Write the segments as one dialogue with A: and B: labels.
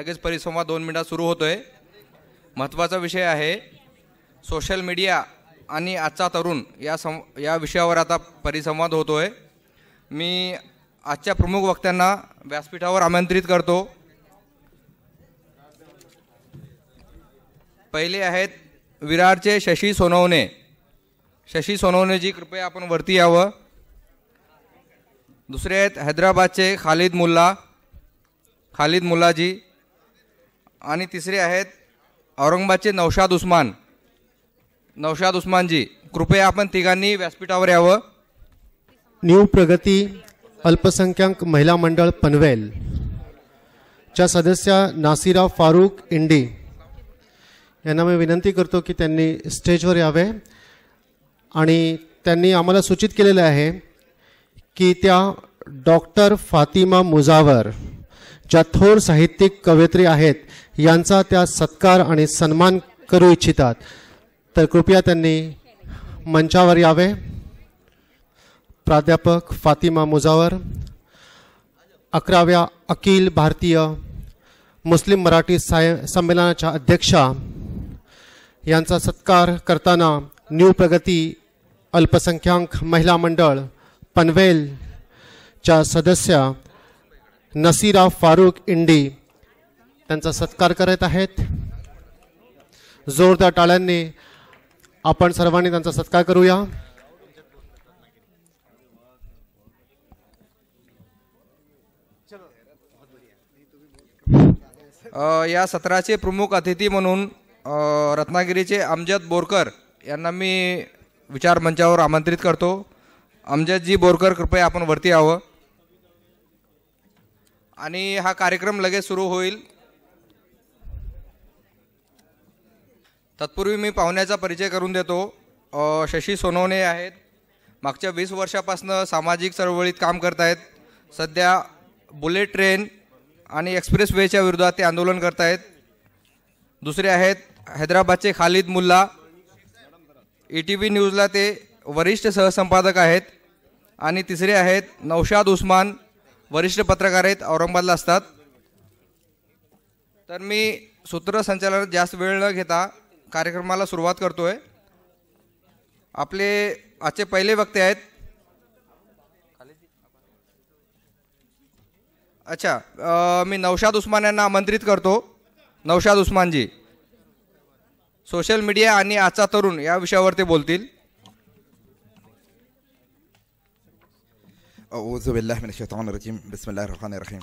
A: लगेच परिसंवाद दोन मिनिटात सुरू होतोय महत्त्वाचा विषय आहे सोशल मीडिया आणि आजचा तरुण या सं या विषयावर आता परिसंवाद होतो आहे मी आजच्या प्रमुख वक्त्यांना व्यासपीठावर आमंत्रित करतो पहिले आहेत विरारचे शशी सोनवणे शशी सोनवणेजी कृपया आपण वरती यावं दुसरे आहेत हैदराबादचे खालिद मुल्ला खालिद मुल्लाजी आणि तिसरे आहेत औरंगाबादचे नौशाद उस्मान नौशाद उस्मानजी कृपया आपण तिघांनी व्यासपीठावर यावं
B: न्यू प्रगती अल्पसंख्याक महिला मंडळ पनवेल च्या सदस्या नासिरा फारूक इंडी यांना मी विनंती करतो की त्यांनी स्टेजवर यावे आणि त्यांनी आम्हाला सूचित केलेलं आहे की त्या डॉक्टर फातिमा मुजावर ज्या थोर साहित्यिक कवयित्री आहेत यांचा त्या सत्कार आणि सन्मान करू इच्छितात तर कृपया त्यांनी मंचावर यावे प्राध्यापक फातिमा मुजावर अकराव्या अखिल भारतीय मुस्लिम मराठी साय संमेलनाच्या अध्यक्षा यांचा सत्कार करताना न्यू प्रगती अल्पसंख्याक महिला मंडळ पनवेलच्या सदस्या नसीरा फारूक इंडी त्यांचा सत्कार करत आहेत जोरदार टाळ्यांनी आपण सर्वांनी त्यांचा सत्कार करूया
A: या सत्राचे प्रमुख अतिथी म्हणून रत्नागिरीचे अमजद बोरकर यांना मी विचार मंचावर आमंत्रित करतो अमजदजी बोरकर कृपया आपण वरती यावं आणि हा कार्यक्रम लगेच सुरू होईल तत्पूर्वी मी पाहुण्याचा परिचय करून देतो शशी सोनवणे आहेत मागच्या वीस वर्षापासनं सामाजिक चळवळीत काम करत आहेत सध्या बुलेट ट्रेन आणि एक्सप्रेस वेच्या विरोधात ते आंदोलन करत आहेत दुसरे आहेत हैदराबादचे Khalid Mulla E T V न्यूजला ते वरिष्ठ सहसंपादक आहेत आणि तिसरे आहेत नौशाद उस्मान वरिष्ठ पत्रकार आहेत औरंगाबादला असतात तर मी सूत्रसंचालनात जास्त वेळ न घेता कार्यक्रमाला सुरुवात करतो आहे आपले आजचे पहिले वक्ते आहेत अच्छा मी नौशाद उस्मान यांना आमंत्रित करतो नौशाद उस्मान जी, सोशल मीडिया आणि आजचा तरुण
C: या विषयावरती बोलतील أعوذ بالله من الشيطان الرجيم بسم الله الرحمن الرحيم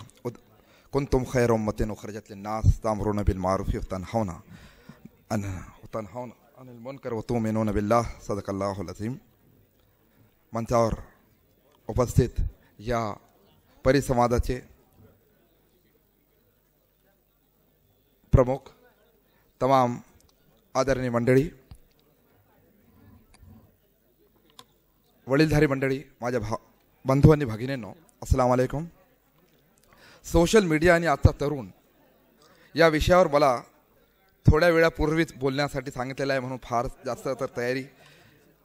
C: كنتم خير أمة أخرجت للناس تأمرون بالمعروف وتنهون عن وتنهون عن المنكر وتؤمنون بالله صدق الله العظيم मंचावर उपस्थित या परिसमाजाचे प्रमुख तमाम आदरणीय मंडळी वडीलधारी मंडळी माझ्या भा बंधू आणि भगिनींनो अस्सलाम वालेकुम सोशल मीडिया आणि आजचा तरुण या विषयावर मला थोड्या वेळापूर्वीच बोलण्यासाठी सांगितलेलं आहे म्हणून फार जास्त तर तयारी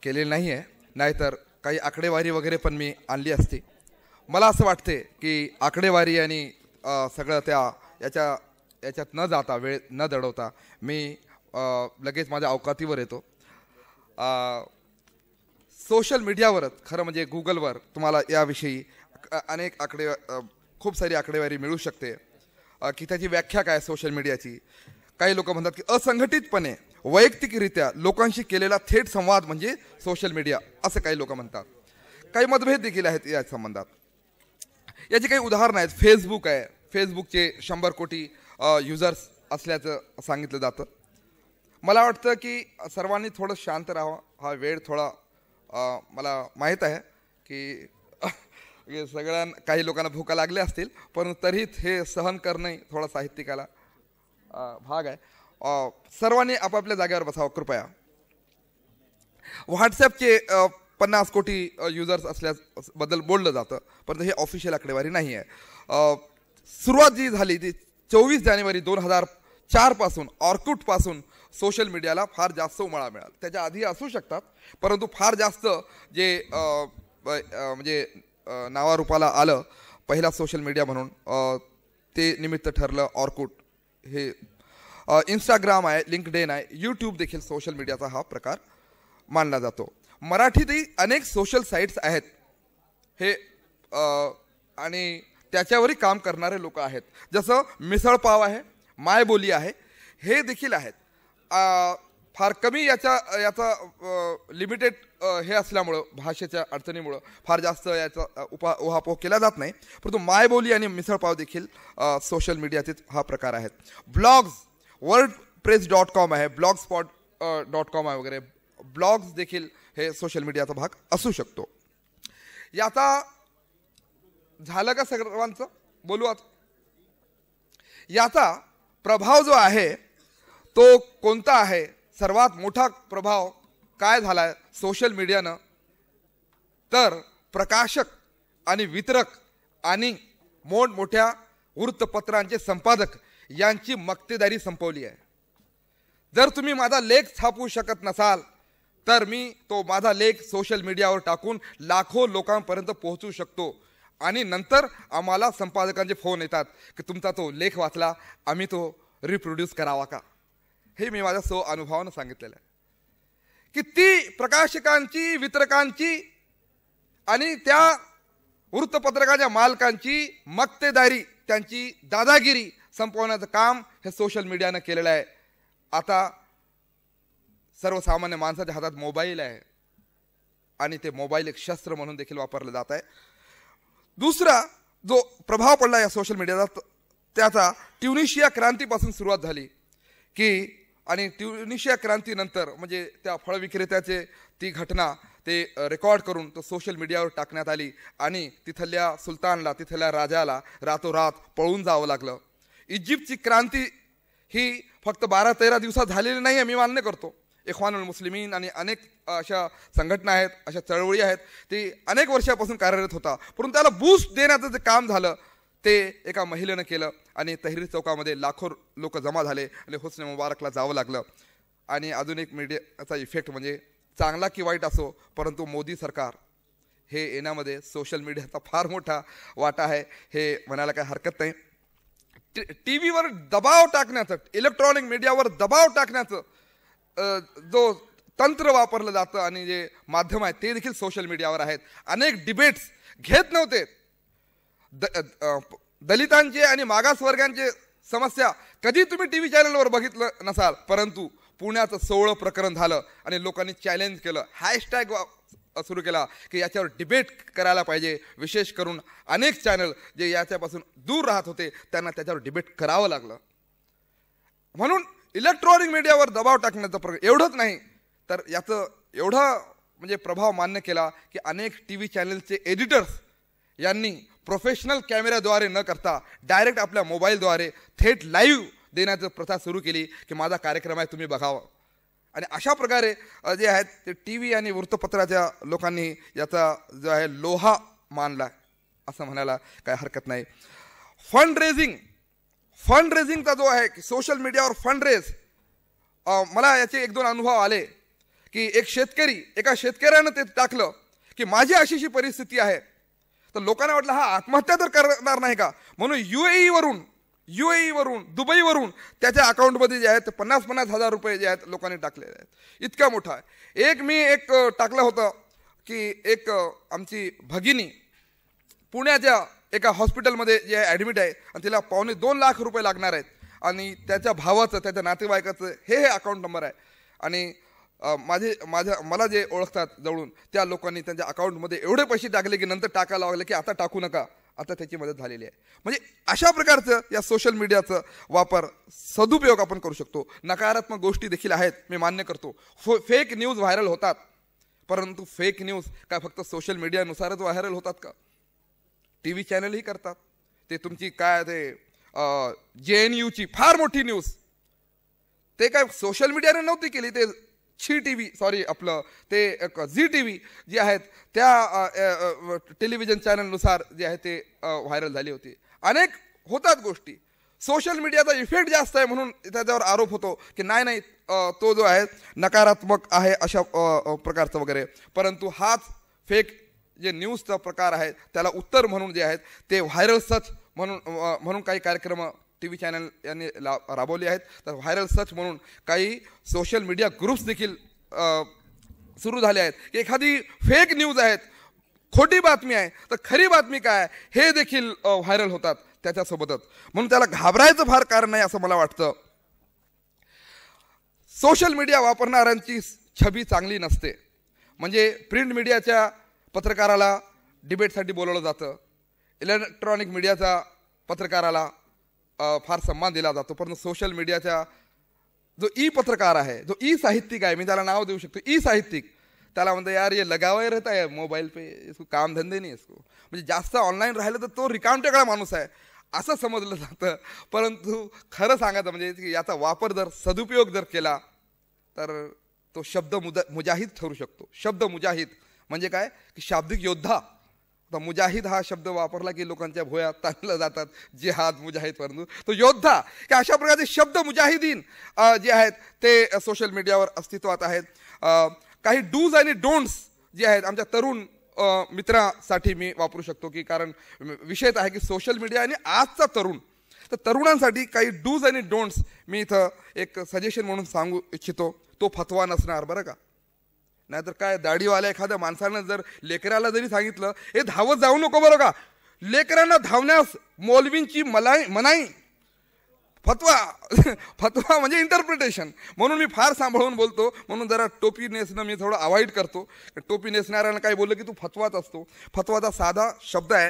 C: केलेली नाही आहे नाहीतर काही आकडेवारी वगैरे पण मी आणली असते मला असं वाटते की आकडेवारी आणि सगळं त्या याच्या याच्यात न जाता वेळ न दडवता मी लगेच माझ्या अवकातीवर येतो सोशल मीडियावरच खरं म्हणजे गुगलवर तुम्हाला याविषयी अनेक आकडे खूप सारी आकडेवारी मिळू शकते की त्याची व्याख्या काय सोशल मीडियाची काही लोक म्हणतात की असंघटितपणे वैयक्तिकरित्या लोकांशी केलेला थेट संवाद म्हणजे सोशल मीडिया असं काही लोक म्हणतात काही मतभेद देखील आहेत या संबंधात याची काही उदाहरणं आहेत फेसबुक आहे फेसबुकचे शंभर कोटी युजर्स असल्याचं सांगितलं जातं मला वाटतं की सर्वांनी थोडं शांत राहावं हा वेळ थोडा मला माहीत आहे की सगळ्या काही लोकांना भूका लागल्या असतील पण तरीही हे सहन करणे थोडा साहित्यिकाला भाग आहे सर्वांनी आपापल्या जागेवर बसावं कृपया व्हॉट्सॲपचे पन्नास कोटी युजर्स असल्याबद्दल बोललं जातं परंतु हे ऑफिशियल आकडेवारी नाही आहे सुरुवात जी झाली ती चोवीस जानेवारी दोन हजार चारपासून ऑर्कुटपासून सोशल मीडियाला फार जास्त उमाळा मिळाला त्याच्या आधी असू शकतात परंतु फार जास्त जे म्हणजे नावारूपाला आलं पहिला सोशल मीडिया म्हणून ते निमित्त ठरलं ऑर्कुट हे इंस्टाग्राम आहे लिंकडेन आहे यूट्यूब देखील सोशल मीडियाचा हा प्रकार मानला जातो मराठीतही अनेक सोशल साईट्स आहेत हे आणि त्याच्यावरही काम करणारे लोक आहेत जसं मिसळपाव आहे मायबोली आहे हे देखील आहेत फार कमी याचा याचा लिमिटेड हे असल्यामुळं भाषेच्या अडचणीमुळं फार जास्त याचा उपा उहापोह केला जात नाही परंतु मायबोली आणि मिसळपाव देखील सोशल मीडियाचेच हा प्रकार आहेत blogs WordPress dot com आहे ब्लॉग स्पॉट डॉट कॉम आहे वगैरे ब्लॉग्स देखील हे सोशल मीडियाचा भाग असू शकतो याचा झालं का सर्वांचं बोलू आता याचा प्रभाव जो आहे तो कोणता आहे सर्वात मोठा प्रभाव काय झाला आहे सोशल मीडियानं तर प्रकाशक आणि वितरक आणि मोठमोठ्या वृत्तपत्रांचे संपादक यांची मक्तेदारी संपवली आहे जर तुम्ही माझा लेख छापू शकत नसाल तर मी तो माझा लेख सोशल मीडियावर टाकून लाखो लोकांपर्यंत पोहोचू शकतो आणि नंतर आम्हाला संपादकांचे फोन येतात की तुमचा तो लेख वाचला आम्ही तो रिप्रोड्यूस करावा का हे मी माझ्या सो अनुभवानं सांगितलेलं आहे की ती प्रकाशकांची वितरकांची आणि त्या वृत्तपत्रकाच्या मालकांची मक्तेदारी त्यांची दादागिरी संपवण्याचं काम हे सोशल मीडियानं केलेलं आहे आता सर्वसामान्य माणसाच्या हातात मोबाईल आहे आणि ते मोबाईल एक शस्त्र म्हणून देखील वापरलं जात आहे दुसरा जो प्रभाव पडला या सोशल मीडियाचा त्याचा ट्युनिशिया क्रांतीपासून सुरुवात झाली की आणि ट्युनिशिया क्रांतीनंतर म्हणजे त्या फळविक्रेत्याचे ती घटना ते रेकॉर्ड करून तो सोशल मीडियावर टाकण्यात आली आणि तिथल्या सुलतानला तिथल्या राजाला रातोरात पळून जावं लागलं इजिप्तची क्रांती ही फक्त बारा तेरा दिवसात झालेली नाही आहे मी मान्य करतो इखवानुल मुस्लिमीन आणि अनेक अशा संघटना आहेत अशा चळवळी आहेत ती अनेक वर्षापासून कार्यरत होता परंतु त्याला बूस्ट देण्याचं जे काम झालं ते एका महिलेनं केलं आणि तहरीर चौकामध्ये लाखो लोक जमा झाले आणि हुसने मुबारकला जावं लागलं आणि अजून एक मीडियाचा इफेक्ट म्हणजे चांगला की वाईट असो परंतु मोदी सरकार हे येण्यामध्ये सोशल मीडियाचा फार मोठा वाटा आहे हे म्हणायला काही हरकत नाही टी व्हीवर दबाव टाकण्याचं इलेक्ट्रॉनिक मीडियावर दबाव टाकण्याचं जो तंत्र वापरलं जातं आणि जे माध्यम आहे ते देखील सोशल मीडियावर आहेत अनेक डिबेट्स घेत नव्हते द दलितांचे आणि मागासवर्गांचे समस्या कधी तुम्ही टी व्ही चॅनलवर बघितलं नसाल परंतु पुण्याचं सोहळं प्रकरण झालं आणि लोकांनी चॅलेंज केलं हॅशटॅग सुरू केला की याच्यावर डिबेट करायला पाहिजे विशेष करून अनेक चॅनल जे याच्यापासून दूर राहत होते त्यांना त्याच्यावर डिबेट करावं लागलं म्हणून इलेक्ट्रॉनिक मीडियावर दबाव टाकण्याचा प्रकार एवढंच नाही तर याचं एवढा म्हणजे प्रभाव मान्य केला की अनेक टी व्ही चॅनलचे एडिटर्स यांनी प्रोफेशनल कॅमेऱ्याद्वारे न करता डायरेक्ट आपल्या मोबाईलद्वारे थेट लाईव्ह देण्याचं प्रथा सुरू केली की माझा कार्यक्रम आहे तुम्ही बघावा आणि अशा प्रकारे जे आहेत ते टी व्ही आणि वृत्तपत्राच्या लोकांनी याचा जो आहे लोहा मानला असं म्हणायला काय हरकत नाही फंड रेझिंग फंड रेझिंगचा जो आहे की सोशल मीडियावर फंड रेज मला याचे एक दोन अनुभव आले की एक शेतकरी एका शेतकऱ्यानं ते टाकलं की माझी अशी परिस्थिती आहे तर लोकांना वाटलं हा आत्महत्या तर करणार नाही का म्हणून यू वरून यू वरून दुबईवरून त्याच्या अकाउंटमध्ये जे आहेत पन्नास पन्नास हजार रुपये जे आहेत लोकांनी टाकलेले आहेत इतका मोठा आहे एक मी एक टाकलं होतं की एक आमची भगिनी पुण्याच्या एका हॉस्पिटलमध्ये जे ॲडमिट आहे आणि तिला पावणे दोन लाख रुपये लागणार आहेत आणि त्याच्या भावाचं त्याच्या नातेवाईकाचं हे हे अकाउंट नंबर आहे आणि माझे माझ्या मला जे ओळखतात जवळून त्या लोकांनी त्यांच्या अकाउंटमध्ये एवढे पैसे टाकले की नंतर टाकायला लागले की आता टाकू नका आता त्याची मदत झालेली आहे म्हणजे अशा प्रकारचं या सोशल मीडियाचं वापर सदुपयोग आपण करू शकतो नकारात्मक गोष्टी देखील आहेत मी मान्य करतो फो फेक न्यूज व्हायरल होतात परंतु फेक न्यूज काय फक्त सोशल मीडियानुसारच व्हायरल होतात का टी व्ही चॅनलही करतात ते तुमची काय ते जे एन यूची फार मोठी न्यूज ते काय सोशल मीडियाने नव्हती केली ते छी टी व्ही सॉरी आपलं ते झी टी व्ही जे आहेत त्या टेलिव्हिजन चॅनलनुसार जे आहे ते व्हायरल झाली होती अनेक होतात गोष्टी सोशल मीडियाचा इफेक्ट जास्त आहे म्हणून त्याच्यावर आरोप होतो की नाही नाही तो जो आहे नकारात्मक आहे अशा प्रकारचं वगैरे परंतु हाच फेक जे न्यूजचा प्रकार आहे त्याला उत्तर म्हणून जे आहेत ते व्हायरल सच म्हणून म्हणून काही कार्यक्रम टी व्ही चॅनल यांनी ला राबवली आहेत तर व्हायरल सर्च म्हणून काही सोशल मीडिया ग्रुप्स देखील सुरू झाले आहेत की एखादी फेक न्यूज आहेत खोटी बातमी आहे तर खरी बातमी काय हे देखील व्हायरल होतात त्याच्यासोबतच म्हणून त्याला घाबरायचं फार कारण नाही असं मला वाटतं सोशल मीडिया वापरणाऱ्यांची छबी चांगली नसते म्हणजे प्रिंट मीडियाच्या पत्रकाराला डिबेटसाठी बोलवलं जातं इलेक्ट्रॉनिक मीडियाचा पत्रकाराला फार सन्मान दिला जातो परंतु सोशल मीडियाचा जो ई पत्रकार आहे जो ई साहित्यिक आहे मी त्याला नाव देऊ शकतो ई साहित्यिक त्याला म्हणतो यार ये लगावाय रहता है मोबाईल पे इसको काम धंदे नाही इसको म्हणजे जास्त ऑनलाईन राहिलं तर तो रिकामटेकडा माणूस आहे असं समजलं जातं परंतु खरं सांगायचं म्हणजे याचा वापर जर सदुपयोग जर केला तर तो शब्द मुद मुजाहिद ठरू शकतो शब्द मुजाहिद म्हणजे काय की शाब्दिक योद्धा आता मुजाहिद हा शब्द वापरला की लोकांच्या भोयात ताणलं जातात जिहाद मुजाहिद परंतु तो योद्धा की अशा प्रकारचे शब्द मुजाहिदीन जे आहेत ते सोशल मीडियावर अस्तित्वात आहेत काही डूज आणि डोंट्स जे आहेत आमच्या तरुण मित्रासाठी मी वापरू शकतो की कारण विषय आहे की सोशल मीडिया आणि आजचा तरुण तर तरुणांसाठी काही डूज आणि डोंट्स मी इथं एक सजेशन म्हणून सांगू इच्छितो तो फतवा नसणार बरं का नाहीतर काय दाढीवाल्या एखाद्या माणसानं जर लेकराला जरी सांगितलं हे धावत जाऊ नको बरं का लेकरांना धावण्यास मौलवींची मलाई मनाई फतवा फतवा म्हणजे इंटरप्रिटेशन म्हणून मी फार सांभाळून बोलतो म्हणून जरा टोपी नेसणं मी थोडं अवॉइड करतो टोपी नेसणाऱ्यांना काय बोललं की तू फतवाच असतो फतवाचा साधा शब्द आहे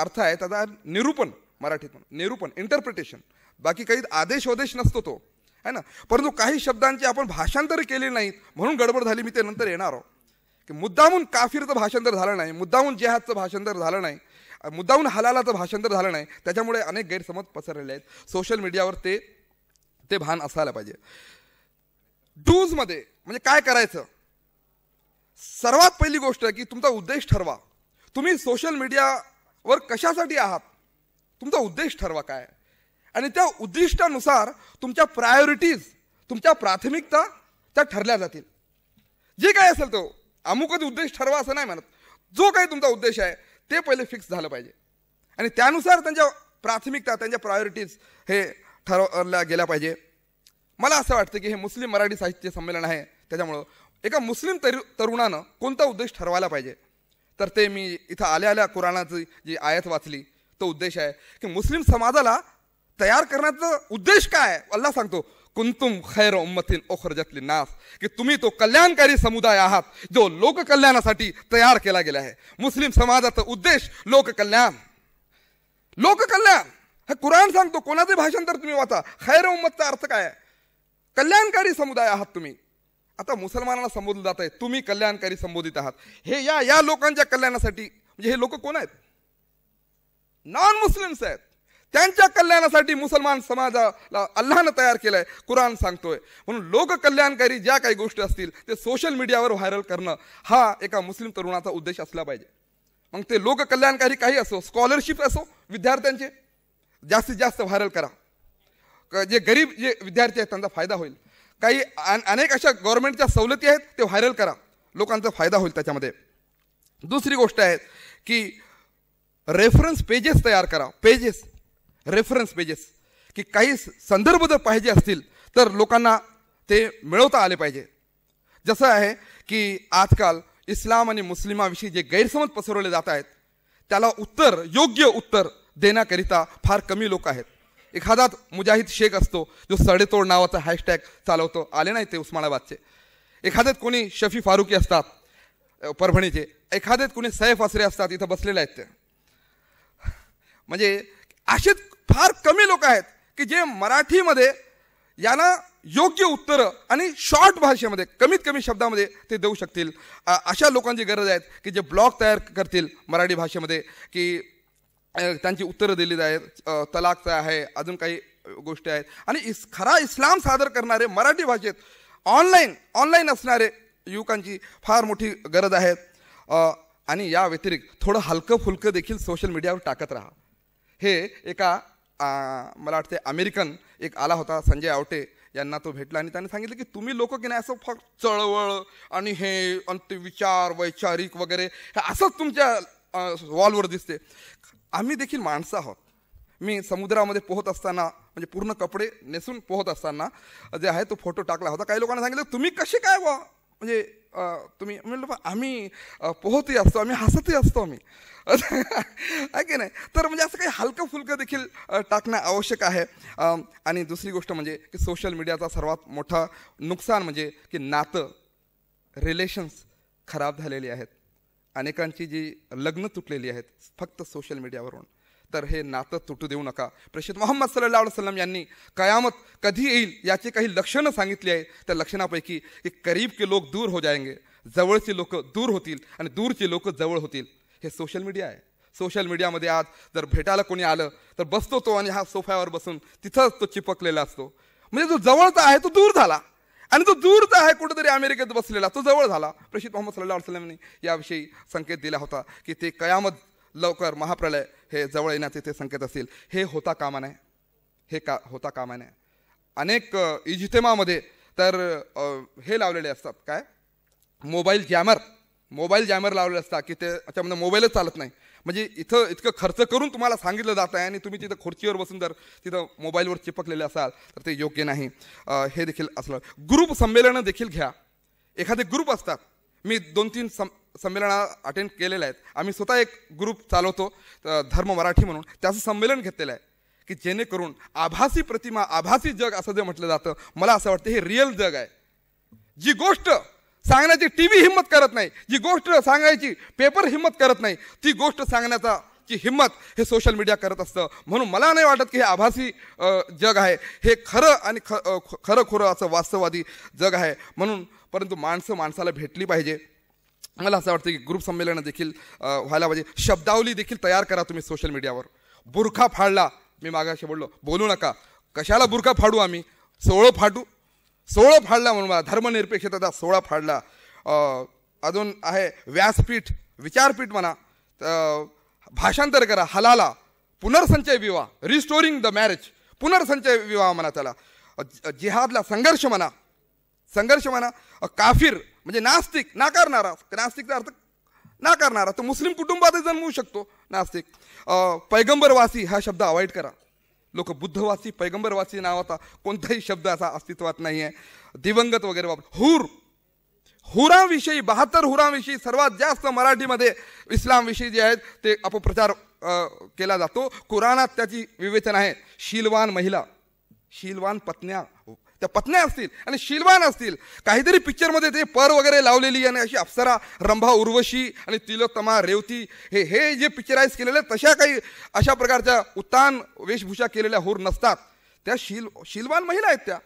C: अर्थ आहे त्याचा निरूपण मराठीतून निरूपण इंटरप्रिटेशन बाकी काही आदेश उदेश नसतो तो आहे ना परंतु काही शब्दांचे आपण भाषांतर केले नाहीत म्हणून गडबड झाली मी ते नंतर येणार आहोत की मुद्दामून काफीरचं भाषांतर झालं नाही मुद्दामून जेहादचं भाषांतर झालं नाही मुद्दाहून हलालाचं भाषांतर झालं नाही त्याच्यामुळे अनेक गैरसमज पसरलेले आहेत सोशल मीडियावर ते ते भान असायला पाहिजे डूजमध्ये म्हणजे काय करायचं सर्वात पहिली गोष्ट आहे की तुमचा उद्देश ठरवा तुम्ही सोशल मीडियावर कशासाठी आहात तुमचा उद्देश ठरवा काय आणि त्या उद्दिष्टानुसार तुमच्या प्रायोरिटीज तुमच्या प्राथमिकता त्या ठरल्या जातील जे काय असेल तो अमुकच उद्देश ठरवा असं नाही म्हणत जो काही तुमचा उद्देश आहे ते पहिले फिक्स झालं पाहिजे आणि त्यानुसार त्यांच्या प्राथमिकता त्यांच्या प्रायोरिटीज हे ठरवल्या गेल्या पाहिजे मला असं वाटतं की हे मुस्लिम मराठी साहित्य संमेलन आहे त्याच्यामुळं एका मुस्लिम तरु तरुणानं कोणता उद्देश ठरवायला पाहिजे तर ते मी इथं आल्या आल्या कुराणाची जी आयात वाचली तो उद्देश आहे की मुस्लिम समाजाला तयार करण्याचा उद्देश काय अल्ला सांगतो कुंतुम खैर उम्मतीन ओखरजतली नास की तुम्ही तो कल्याणकारी समुदाय आहात जो लोककल्याणासाठी तयार केला गेला आहे मुस्लिम समाजाचा उद्देश लोककल्याण लोककल्याण हे कुराण सांगतो कोणाचे भाषण तर तुम्ही वाचा खैर उम्मतचा अर्थ काय आहे कल्याणकारी समुदाय आहात तुम्ही आता मुसलमानाला संबोधलं जात आहे तुम्ही कल्याणकारी संबोधित आहात हे या या लोकांच्या कल्याणासाठी म्हणजे हे लोक कोण आहेत नॉन मुस्लिम्स आहेत त्यांच्या कल्याणासाठी मुसलमान समाजाला अल्लानं तयार केलं आहे कुराण सांगतोय म्हणून लोककल्याणकारी ज्या काही गोष्टी असतील ते सोशल मीडियावर व्हायरल करणं हा एका मुस्लिम तरुणाचा उद्देश असला पाहिजे मग ते लोककल्याणकारी काही असो स्कॉलरशिप असो विद्यार्थ्यांचे जास्तीत जास्त व्हायरल करा जे गरीब जे विद्यार्थी आहेत त्यांचा फायदा होईल काही अनेक अशा गव्हर्नमेंटच्या सवलती आहेत ते व्हायरल करा लोकांचा फायदा होईल त्याच्यामध्ये दुसरी गोष्ट आहे की रेफरन्स पेजेस तयार करा पेजेस रेफरन्स पेजेस की काही संदर्भ जर पाहिजे असतील तर लोकांना ते मिळवता आले पाहिजे जसं आहे की आजकाल इस्लाम आणि मुस्लिमाविषयी जे गैरसमज पसरवले जात आहेत त्याला उत्तर योग्य उत्तर देण्याकरिता फार कमी लोक आहेत एखादाच मुजाहिद शेख असतो जो सडेतोड नावाचा हॅशटॅग चालवतो आले नाही ते उस्मानाबादचे एखाद्यात कोणी शफी फारुकी असतात परभणीचे एखाद्यात कोणी सैफ आसरे असतात इथं बसलेले आहेत ते म्हणजे असेच फार कमी लोक आहेत की जे मराठीमध्ये यांना योग्य उत्तरं आणि शॉर्ट भाषेमध्ये कमीत कमी शब्दामध्ये ते देऊ शकतील अशा लोकांची गरज आहेत की जे ब्लॉग तयार करतील मराठी भाषेमध्ये की त्यांची उत्तरं दिली आहेत तलाकचं आहे अजून काही गोष्टी आहेत आणि इस खरा इस्लाम सादर करणारे मराठी भाषेत ऑनलाईन ऑनलाईन असणारे युवकांची फार मोठी गरज आहे आणि या व्यतिरिक्त थोडं हलकं फुलकं देखील सोशल मीडियावर टाकत राहा हे एका मला वाटते अमेरिकन एक आला होता संजय आवटे यांना तो भेटला आणि त्यांनी सांगितलं की तुम्ही लोक की नाही असं फक्त चळवळ आणि हे अंत्यविचार वैचारिक वगैरे हे असंच तुमच्या वॉलवर दिसते आम्ही देखील माणसं आहोत मी समुद्रामध्ये पोहत असताना म्हणजे पूर्ण कपडे नेसून पोहत असताना जे आहे तो फोटो टाकला होता काही लोकांना सांगितलं तुम्ही कसे काय वा म्हणजे तुम्ही म्हणलं आम्ही पोहतही असतो आम्ही हसतही असतो आम्ही आहे की नाही तर म्हणजे असं काही हलकं फुलकं देखील टाकणं आवश्यक आहे आणि दुसरी गोष्ट म्हणजे की सोशल मीडियाचा सर्वात मोठा नुकसान म्हणजे की नातं रिलेशन्स खराब झालेली आहेत अनेकांची जी लग्न तुटलेली आहेत फक्त सोशल मीडियावरून तर हे नातं तुटू देऊ नका प्रेषित मोहम्मद सल्ला वसलम यांनी कयामत कधी येईल याची काही लक्षणं सांगितली आहेत त्या लक्षणापैकी की करीब के लोक दूर हो जायंगे जवळचे लोक दूर होतील आणि दूरचे लोक जवळ होतील हे सोशल मीडिया आहे सोशल मीडियामध्ये आज जर भेटायला कोणी आलं तर बसतो तो आणि हा सोफ्यावर बसून तिथंच तो चिपकलेला असतो म्हणजे जो जवळचा आहे तो दूर झाला आणि जो दूरचा आहे कुठेतरी अमेरिकेत बसलेला तो जवळ झाला प्रशिद मोहम्मद सल्ला वसलमने याविषयी संकेत दिला होता की ते कयामत लवकर महाप्रलय हे जवळ येण्याचे ते संकेत असतील हे होता कामा नये हे का होता कामा नये अनेक इजितेमामध्ये तर हे लावलेले असतात काय मोबाईल जॅमर मोबाईल जॅमर लावलेले असतात की ते त्याच्यामध्ये मोबाईलच चालत नाही म्हणजे इथं इतकं खर्च करून तुम्हाला सांगितलं जात आहे आणि तुम्ही तिथं खुर्चीवर बसून जर तिथं मोबाईलवर चिपकलेले असाल तर ते योग्य नाही हे देखील असलं ग्रुप संमेलनं देखील घ्या एखादे ग्रुप असतात मी दोन तीन सम संमेलना अटेंड केलेलं आहेत आम्ही स्वतः एक ग्रुप चालवतो धर्म मराठी म्हणून त्याचं संमेलन घेतलेलं आहे की जेणेकरून आभासी प्रतिमा आभासी जग असं जे म्हटलं जातं मला असं वाटतं हे रिअल जग आहे जी गोष्ट सांगण्याची टी व्ही हिंमत करत नाही जी गोष्ट सांगायची पेपर हिंमत करत नाही ती गोष्ट सांगण्याचा जी हिंमत हे सोशल मीडिया करत असतं म्हणून मला नाही वाटत की हे आभासी जग आहे हे खरं आणि ख खरं खरं असं वास्तववादी जग आहे म्हणून परंतु माणसं माणसाला भेटली पाहिजे मला असं वाटतं की ग्रुप संमेलनं देखील व्हायला पाहिजे शब्दावली देखील तयार करा तुम्ही सोशल मीडियावर बुरखा फाडला मी मागाशी बोललो बोलू नका कशाला बुरखा फाडू आम्ही सोहळं फाडू सोळं फाडला म्हणून मला धर्मनिरपेक्षता सोळा फाडला अजून आहे व्यासपीठ विचारपीठ म्हणा भाषांतर करा हलाला पुनर्संचय विवाह रिस्टोरिंग द मॅरेज पुनर्संचय विवाह म्हणा त्याला जिहादला संघर्ष म्हणा संघर्ष म्हणा काफिर म्हणजे नास्तिक नाकारणारा नास्तिकचा अर्थ नाकारणारा तर मुस्लिम कुटुंबातही जन्मवू शकतो नास्तिक पैगंबरवासी हा शब्द अवॉइड करा लोक बुद्धवासी पैगंबरवासी नावाचा कोणताही शब्द असा अस्तित्वात नाही आहे दिवंगत वगैरे बाबत हुर हुराविषयी बहात्तर हुराविषयी सर्वात जास्त मराठीमध्ये इस्लामविषयी जे आहेत ते अपप्रचार केला जातो कुराणात त्याची विवेचना आहे शीलवान महिला शीलवान पत्न्या त्या पत्न्या असतील आणि शीलवान असतील काहीतरी पिक्चरमध्ये ते पर वगैरे लावलेली आणि अशी अप्सरा रंभा उर्वशी आणि तिलोत्तमा रेवती हे हे जे पिक्चराईज केलेले तशा काही अशा प्रकारच्या उत्तान वेशभूषा केलेल्या होर नसतात त्या शील शीलवान महिला आहेत त्या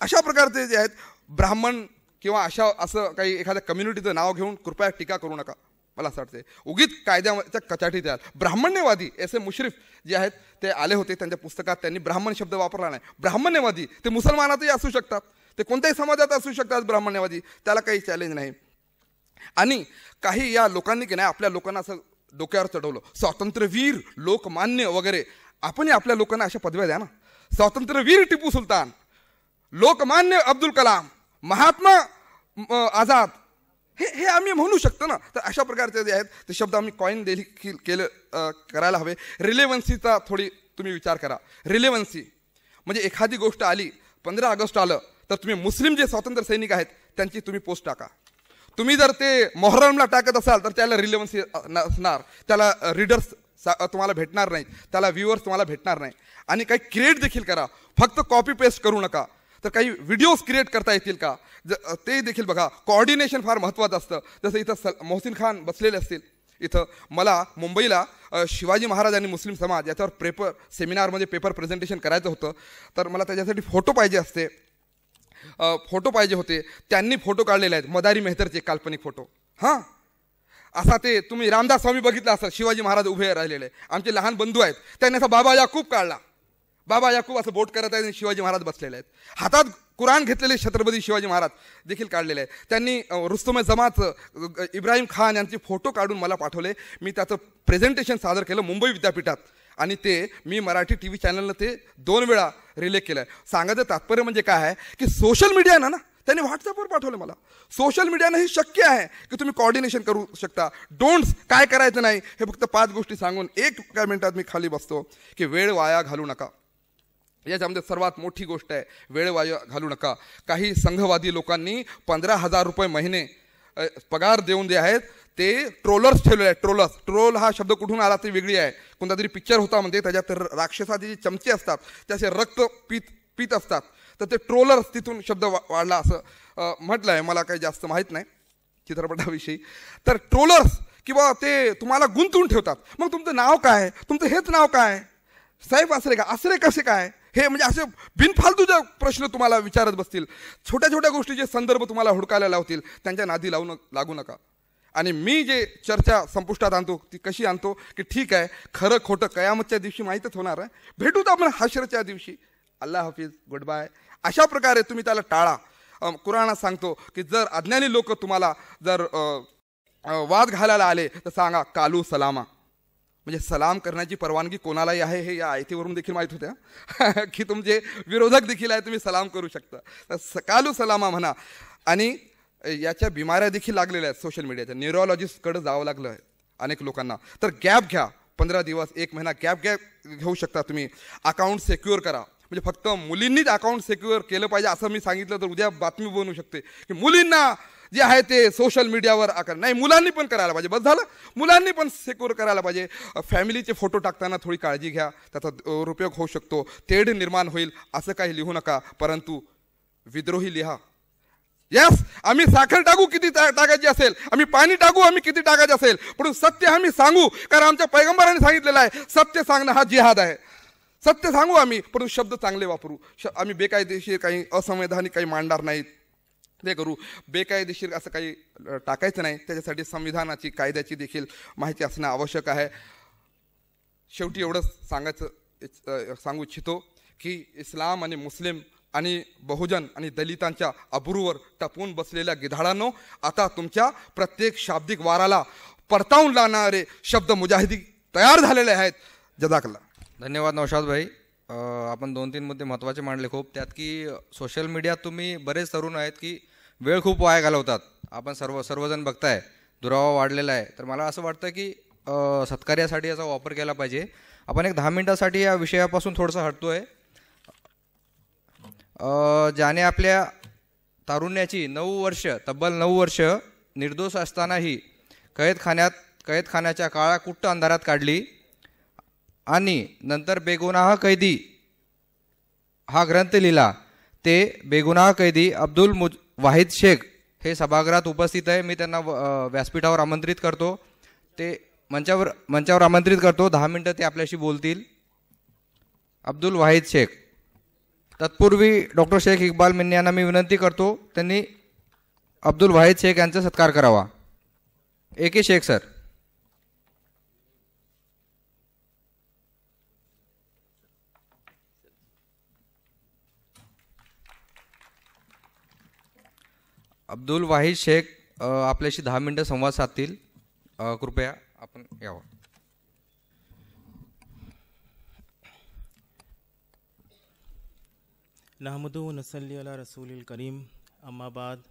C: अशा प्रकारचे जे आहेत ब्राह्मण किंवा अशा असं काही एखाद्या कम्युनिटीचं नाव घेऊन कृपया टीका करू नका मला असं वाटते उगीत कायद्याच्या कचाटी त्या ब्राह्मण्यवादी एस ए मुश्रीफ जे आहेत ते आले होते त्यांच्या पुस्तकात त्यांनी ब्राह्मण शब्द वापरला नाही ब्राह्मण्यवादी ते मुसलमानातही असू शकतात ते कोणत्याही समाजात असू शकतात ब्राह्मण्यवादी त्याला काही चॅलेंज नाही आणि काही या लोकांनी की नाही आपल्या लोकांना असं डोक्यावर चढवलं स्वातंत्र्यवीर लोकमान्य वगैरे आपणही आपल्या लोकांना अशा पदव्या द्या ना स्वातंत्र्यवीर टिपू सुलतान लोकमान्य अब्दुल कलाम महात्मा आझाद हे हे आम्ही म्हणू शकतो ना तर अशा प्रकारचे जे आहेत ते शब्द आम्ही कॉईन देखील केलं करायला हवे रिलेवन्सीचा थोडी तुम्ही विचार करा रिलेवन्सी म्हणजे एखादी गोष्ट आली पंधरा ऑगस्ट आलं तर तुम्ही मुस्लिम जे स्वातंत्र्य सैनिक आहेत त्यांची तुम्ही पोस्ट टाका तुम्ही जर ते मोहरमला टाकत असाल तर त्याला रिलेवन्सी नसणार त्याला रीडर्स तुम्हाला भेटणार नाही त्याला व्ह्यूअर्स तुम्हाला भेटणार नाही आणि काही क्रिएट देखील करा फक्त कॉपी पेस्ट करू नका तर काही व्हिडिओज क्रिएट करता येतील का ज ते देखील बघा कॉर्डिनेशन फार महत्त्वाचं असतं जसं इथं सल मोहसिन खान बसलेले असतील इथं मला मुंबईला शिवाजी महाराज आणि मुस्लिम समाज याच्यावर पेपर सेमिनारमध्ये पेपर प्रेझेंटेशन करायचं होतं तर मला त्याच्यासाठी फोटो पाहिजे असते फोटो पाहिजे होते त्यांनी फोटो काढलेले आहेत मदारी मेहतरचे काल्पनिक फोटो हां असा ते तुम्ही रामदास स्वामी बघितला असं शिवाजी महाराज उभे राहिलेले आमचे लहान बंधू आहेत त्यांनी असा बाबा या खूप काढला बाबा याकूब असं बोट करत आहेत आणि शिवाजी महाराज बसलेले आहेत हातात कुराण घेतलेले छत्रपती शिवाजी महाराज देखील काढलेले आहेत त्यांनी रुस्तुमय जमात इब्राहिम खान यांचे फोटो काढून मला पाठवले मी त्याचं प्रेझेंटेशन सादर केलं मुंबई विद्यापीठात आणि ते मी मराठी टी व्ही चॅनलला ते दोन वेळा रिले केलं आहे सांगायचं तात्पर्य म्हणजे काय आहे की सोशल मीडियानं ना त्यांनी व्हॉट्सअपवर पाठवलं मला सोशल मीडियानं हे शक्य आहे की तुम्ही कॉर्डिनेशन करू शकता डोंट्स काय करायचं नाही हे फक्त पाच गोष्टी सांगून एक काय मिनटात मी खाली बसतो की वेळ वाया घालू नका याच्यामध्ये म्हणजे सर्वात मोठी गोष्ट आहे वेळ वाय घालू नका काही संघवादी लोकांनी पंधरा हजार रुपये महिने पगार देऊन जे आहेत ते ट्रोलर्स ठेवले आहेत ट्रोलर्स ट्रोल हा शब्द कुठून आला ते वेगळी आहे कोणता तरी पिक्चर होता म्हणजे त्याच्यात राक्षसाचे जे चमचे असतात त्याचे रक्त पित पित असतात तर ते ट्रोलर्स तिथून शब्द वा वाढला असं म्हटलं आहे मला काही जास्त माहीत नाही चित्रपटाविषयी तर ट्रोलर्स किंवा ते तुम्हाला गुंतवून ठेवतात मग तुमचं नाव काय तुमचं हेच नाव काय साहेब आसरे का आसरे कसे काय हे म्हणजे असे बिनफालतूच्या प्रश्न तुम्हाला विचारत बसतील छोट्या छोट्या गोष्टीचे संदर्भ तुम्हाला हुडकायला लावतील त्यांच्या नादी लावू न लागू नका आणि मी जे चर्चा संपुष्टात आणतो ती कशी आणतो की ठीक आहे खरं खोटं कयामतच्या दिवशी माहीतच होणार आहे भेटू तर आपण हाशरच्या दिवशी अल्लाह हाफिज गुड बाय अशा प्रकारे तुम्ही त्याला टाळा कुराणा सांगतो की जर अज्ञानी लोक तुम्हाला जर वाद घालायला आले तर सांगा कालू सलामा म्हणजे सलाम करण्याची परवानगी कोणालाही आहे हे या आयतीवरून देखील माहीत होत्या की तुमचे विरोधक देखील आहे तुम्ही सलाम करू शकता तर सकालू सलामा म्हणा आणि याच्या बिमाऱ्या देखील लागलेल्या आहेत सोशल मीडियाच्या न्युरोलॉजिस्टकडं जावं लागलं आहे अनेक लोकांना तर गॅप घ्या पंधरा दिवस एक महिना गॅप गॅप घेऊ शकता तुम्ही अकाउंट सेक्युअर करा म्हणजे फक्त मुलींनीच अकाउंट सेक्युअर केलं पाहिजे असं मी सांगितलं तर उद्या बातमी बनू शकते की मुलींना जे आहे ते सोशल मीडियावर आकार नाही मुलांनी पण करायला पाहिजे बस झालं मुलांनी पण सेक्युअर करायला पाहिजे फॅमिलीचे फोटो टाकताना थोडी काळजी घ्या त्याचा दुरुपयोग होऊ शकतो तेढ निर्माण होईल असं काही लिहू नका परंतु विद्रोही लिहा यस आम्ही साखर टाकू किती टाकायची असेल आम्ही पाणी टाकू आम्ही किती टाकायचे असेल पण सत्य आम्ही सांगू कारण आमच्या पैगंबरांनी सांगितलेलं आहे सत्य सांगणं हा जिहाद आहे सत्य सांगू आम्ही पण शब्द चांगले वापरू आम्ही बेकायदेशीर काही असंवैधानिक काही मांडणार नाहीत ते करू बेकायदेशीर असं काही टाकायचं नाही त्याच्यासाठी संविधानाची कायद्याची देखील माहिती असणं आवश्यक आहे शेवटी एवढंच सांगायचं सांगू इच्छितो की इस्लाम आणि मुस्लिम आणि बहुजन आणि दलितांच्या अब्रूवर टपून बसलेल्या गिधाडांनो आता तुमच्या प्रत्येक शाब्दिक वाराला परतावून लावणारे शब्द मुजाहिदी तयार झालेले आहेत जदाकला
A: धन्यवाद नौशाद भाई आपण दोन तीन मुद्दे महत्त्वाचे मांडले खूप त्यात की सोशल मीडियात तुम्ही बरेच तरुण आहेत की वेळ खूप वाया घालवतात आपण सर्व सर्वजण बघताय दुरावा वाढलेला आहे तर मला असं वाटतं की सत्कार्यासाठी याचा वापर केला पाहिजे आपण एक दहा मिनटासाठी या विषयापासून थोडंसं हटतो आहे ज्याने आपल्या तारुण्याची नऊ वर्ष तब्बल नऊ वर्ष निर्दोष असतानाही कैदखान्यात कैदखान्याच्या काळा कुट्ट अंधारात काढली आणि नंतर बेगुनाह कैदी हा ग्रंथ लिहिला ते बेगुनाह कैदी अब्दुल मुज वाहिद शेख हे सभागृहात उपस्थित आहे मी त्यांना व्यासपीठावर आमंत्रित करतो ते मंचावर मंचावर आमंत्रित करतो दहा मिनटं ते आपल्याशी बोलतील अब्दुल वाहिद शेख तत्पूर्वी डॉक्टर शेख इक्बाल मिन्नी यांना मी विनंती करतो त्यांनी अब्दुल वाहिद शेख यांचा सत्कार करावा एके शेख सर अब्दुल वाहिद शेख आपल्याशी दहा मिनट संवाद साधतील कृपया अपन यावं
D: नहमदू नसली अला रसूल करीम अम्माबाद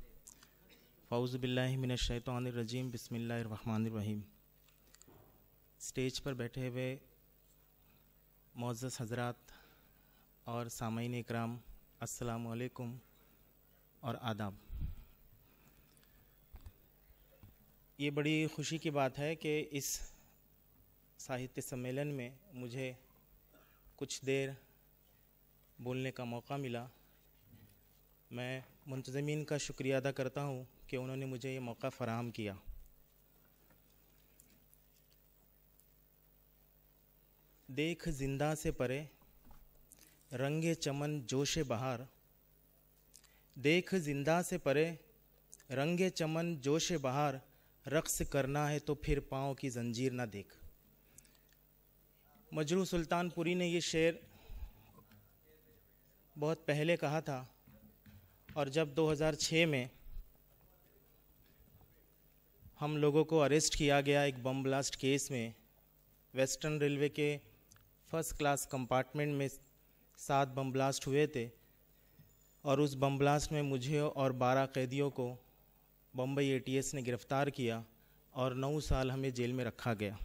D: फ़ाउज़बिल्लिमिनशैतरजीम बसमीम स्टेज पर बैठे हुए मोज़स हजरात और सामीन इकराम असलकुम और आदाब ये बड़ी खुशी की बात है कि इस साहित्य सम्मेलन में मुझे कुछ देर बोलने का मौका मिला मैं मुंतज़मीन का शुक्रिया अदा करता हूँ कि उन्होंने मुझे ये मौका फ़राहम किया देख जिंदा से परे रंगे चमन जोशे बहार देख जिंदा से परे रंगे चमन जोशे बहार रक्स करना है तो फिर पाँव की जंजीर ना देख मजरू सुल्तानपुरी ने ये शेर बहुत पहले कहा था और जब 2006 में हम लोगों को अरेस्ट किया गया एक बम ब्लास्ट केस में वेस्टर्न रेलवे के फर्स्ट क्लास कंपार्टमेंट में सात बम ब्लास्ट हुए थे और उस बम ब्लास्ट में मुझे और बारह कैदियों को बम्बई एटीएस ने गिरफ्तार किया और नौ साल हमें जेल में रखा गया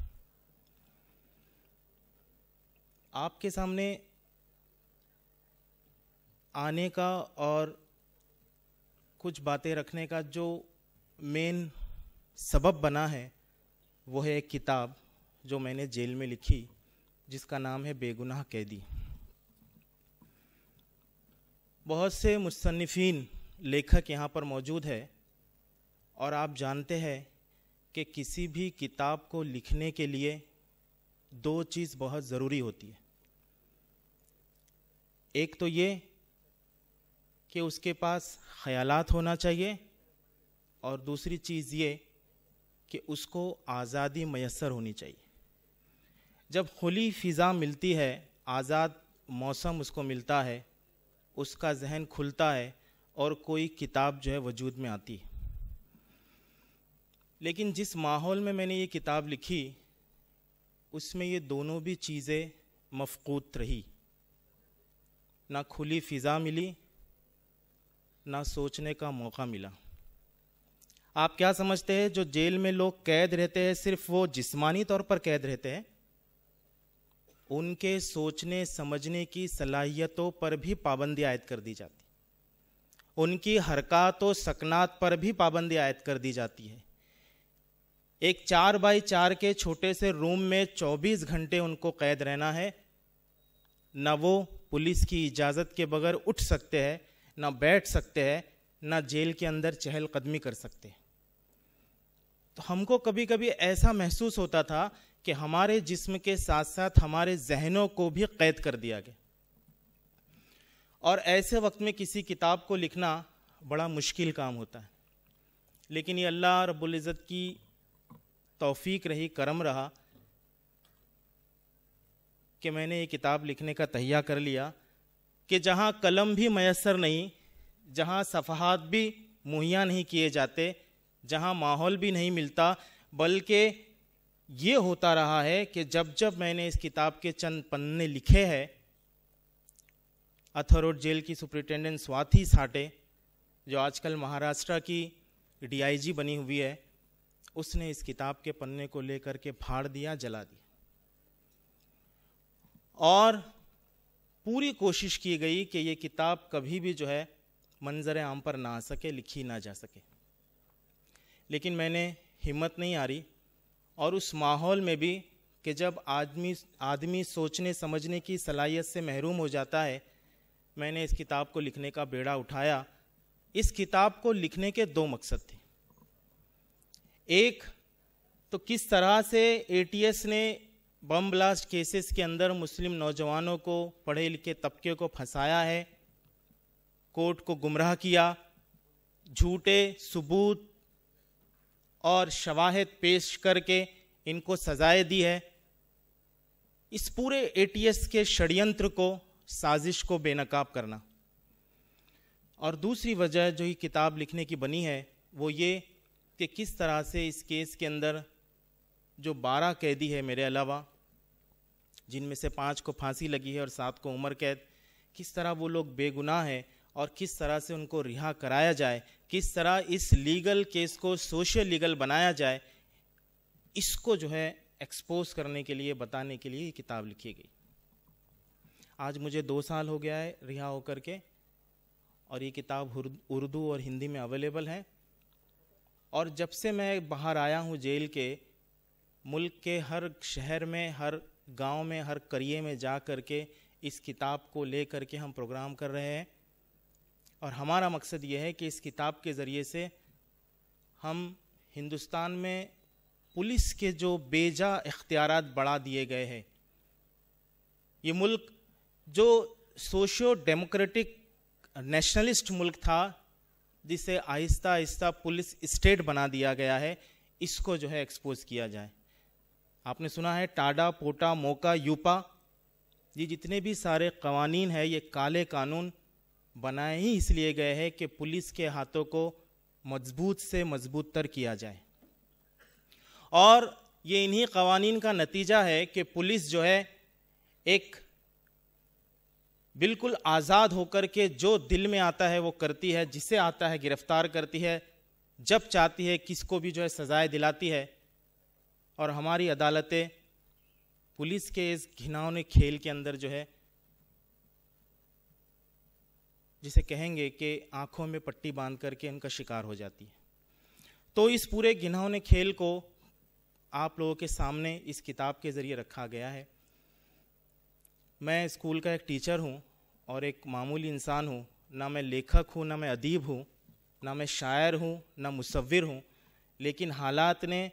D: आपके सामने आने का और कुछ बातें रखने का जो मेन सबब बना है वो है एक किताब जो मैंने जेल में लिखी जिसका नाम है बेगुनाह कैदी बहुत से मुसनफ़ीन लेखक यहाँ पर मौजूद है और आप जानते हैं कि किसी भी किताब को लिखने के लिए दो चीज़ बहुत ज़रूरी होती है एक तो ये कि उसके पास ख़यालात होना चाहिए और दूसरी चीज़ ये कि उसको आज़ादी मैसर होनी चाहिए जब खुली फ़िज़ा मिलती है आज़ाद मौसम उसको मिलता है उसका जहन खुलता है और कोई किताब जो है वजूद में आती है लेकिन जिस माहौल में मैंने ये किताब लिखी उसमें ये दोनों भी चीज़ें मफकूत रही ना खुली फ़िज़ा मिली ना सोचने का मौका मिला आप क्या समझते हैं जो जेल में लोग कैद रहते हैं सिर्फ वो जिस्मानी तौर पर कैद रहते हैं उनके सोचने समझने की सलाहियतों पर भी पाबंदी आयद कर दी जाती उनकी हरकत व सकनात पर भी पाबंदी आयद कर दी जाती है एक चार बाई चार के छोटे से रूम में 24 घंटे उनको कैद रहना है ना वो पुलिस की इजाज़त के बगैर उठ सकते हैं ना बैठ सकते हैं ना जेल के अंदर चहलकदमी कर सकते हैं तो हमको कभी कभी ऐसा महसूस होता था कि हमारे जिस्म के साथ साथ हमारे जहनों को भी कैद कर दिया गया और ऐसे वक्त में किसी किताब को लिखना बड़ा मुश्किल काम होता है लेकिन ये अल्लाह रबुल्ज़त की तौफीक रही करम रहा कि मैंने ये किताब लिखने का तहिया कर लिया कि जहाँ कलम भी मैसर नहीं जहाँ सफ़हात भी मुहैया नहीं किए जाते जहाँ माहौल भी नहीं मिलता बल्कि ये होता रहा है कि जब जब मैंने इस किताब के चंद पन्ने लिखे हैं अथरोड जेल की सुप्रिटेंडेंट स्वाति साटे जो आजकल महाराष्ट्र की डीआईजी बनी हुई है उसने इस किताब के पन्ने को लेकर के फाड़ दिया जला दिया और पूरी कोशिश की गई कि ये किताब कभी भी जो है मंजर आम पर ना आ सके लिखी ना जा सके लेकिन मैंने हिम्मत नहीं हारी और उस माहौल में भी कि जब आदमी आदमी सोचने समझने की सलाहियत से महरूम हो जाता है मैंने इस किताब को लिखने का बेड़ा उठाया इस किताब को लिखने के दो मकसद थे एक तो किस तरह से एटीएस ने बम ब्लास्ट केसेस के अंदर मुस्लिम नौजवानों को पढ़े लिखे तबके को फंसाया है कोर्ट को गुमराह किया झूठे सबूत और शवाहद पेश करके इनको सजाएं दी है इस पूरे एटीएस के षडयंत्र को साजिश को बेनकाब करना और दूसरी वजह जो ये किताब लिखने की बनी है वो ये कि किस तरह से इस केस के अंदर जो बारह कैदी है मेरे अलावा जिनमें से पाँच को फांसी लगी है और सात को उम्र कैद किस तरह वो लोग बेगुनाह हैं और किस तरह से उनको रिहा कराया जाए किस तरह इस लीगल केस को सोशल लीगल बनाया जाए इसको जो है एक्सपोज करने के लिए बताने के लिए ये किताब लिखी गई आज मुझे दो साल हो गया है रिहा होकर के और ये किताब उर्दू और हिंदी में अवेलेबल है और जब से मैं बाहर आया हूँ जेल के मुल्क के हर शहर में हर गांव में हर करिए में जा कर के इस किताब को ले कर के हम प्रोग्राम कर रहे हैं और हमारा मकसद ये है कि इस किताब के ज़रिए से हम हिंदुस्तान में पुलिस के जो बेजा इख्तियार बढ़ा दिए गए हैं ये मुल्क जो सोशियो डेमोक्रेटिक नेशनलिस्ट मुल्क था जिसे आहिस्ता आहिस्ता पुलिस स्टेट बना दिया गया है इसको जो है एक्सपोज किया जाए आपने सुना है टाडा पोटा मोका यूपा ये जितने भी सारे कवानीन है ये काले कानून बनाए ही इसलिए गए हैं कि पुलिस के हाथों को मजबूत से मजबूत तर किया जाए और ये इन्हीं कवानीन का नतीजा है कि पुलिस जो है एक बिल्कुल आज़ाद होकर के जो दिल में आता है वो करती है जिसे आता है गिरफ्तार करती है जब चाहती है किसको भी जो है सजाएं दिलाती है और हमारी अदालतें पुलिस के इस घिनौने खेल के अंदर जो है जिसे कहेंगे कि आंखों में पट्टी बांध करके इनका शिकार हो जाती है तो इस पूरे घिनौने खेल को आप लोगों के सामने इस किताब के ज़रिए रखा गया है मैं स्कूल का एक टीचर हूँ और एक मामूली इंसान हूँ ना मैं लेखक हूँ ना मैं अदीब हूँ ना मैं शायर हूँ ना मुसविर हूँ लेकिन हालात ने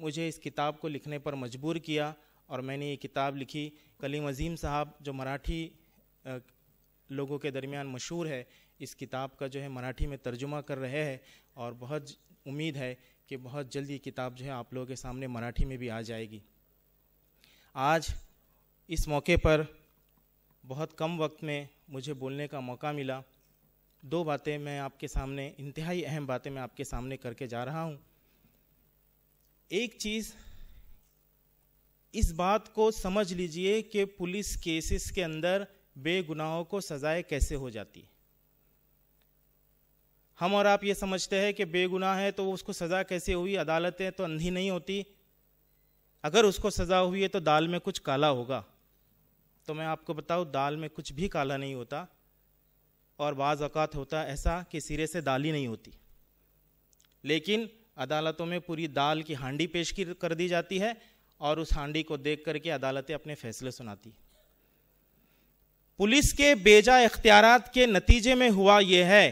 D: मुझे इस किताब को लिखने पर मजबूर किया और मैंने ये किताब लिखी कलीम अजीम साहब जो मराठी लोगों के दरमियान मशहूर है इस किताब का जो है मराठी में तर्जुमा कर रहे हैं और बहुत उम्मीद है कि बहुत जल्द ये किताब जो है आप लोगों के सामने मराठी में भी आ जाएगी आज इस मौके पर बहुत कम वक्त में मुझे बोलने का मौका मिला दो बातें मैं आपके सामने इंतहाई अहम बातें मैं आपके सामने करके जा रहा हूँ एक चीज़ इस बात को समझ लीजिए कि पुलिस केसेस के अंदर बेगुनाहों को सजाएं कैसे हो जाती हम और आप ये समझते हैं कि बेगुनाह है तो उसको सज़ा कैसे हुई अदालतें तो अंधी नहीं होती अगर उसको सज़ा हुई है तो दाल में कुछ काला होगा तो मैं आपको बताऊँ दाल में कुछ भी काला नहीं होता और बाज़ अवत होता ऐसा कि सिरे से दाल ही नहीं होती लेकिन अदालतों में पूरी दाल की हांडी पेश की कर दी जाती है और उस हांडी को देख करके अदालतें अपने फैसले सुनाती पुलिस के बेजा इख्तियार के नतीजे में हुआ यह है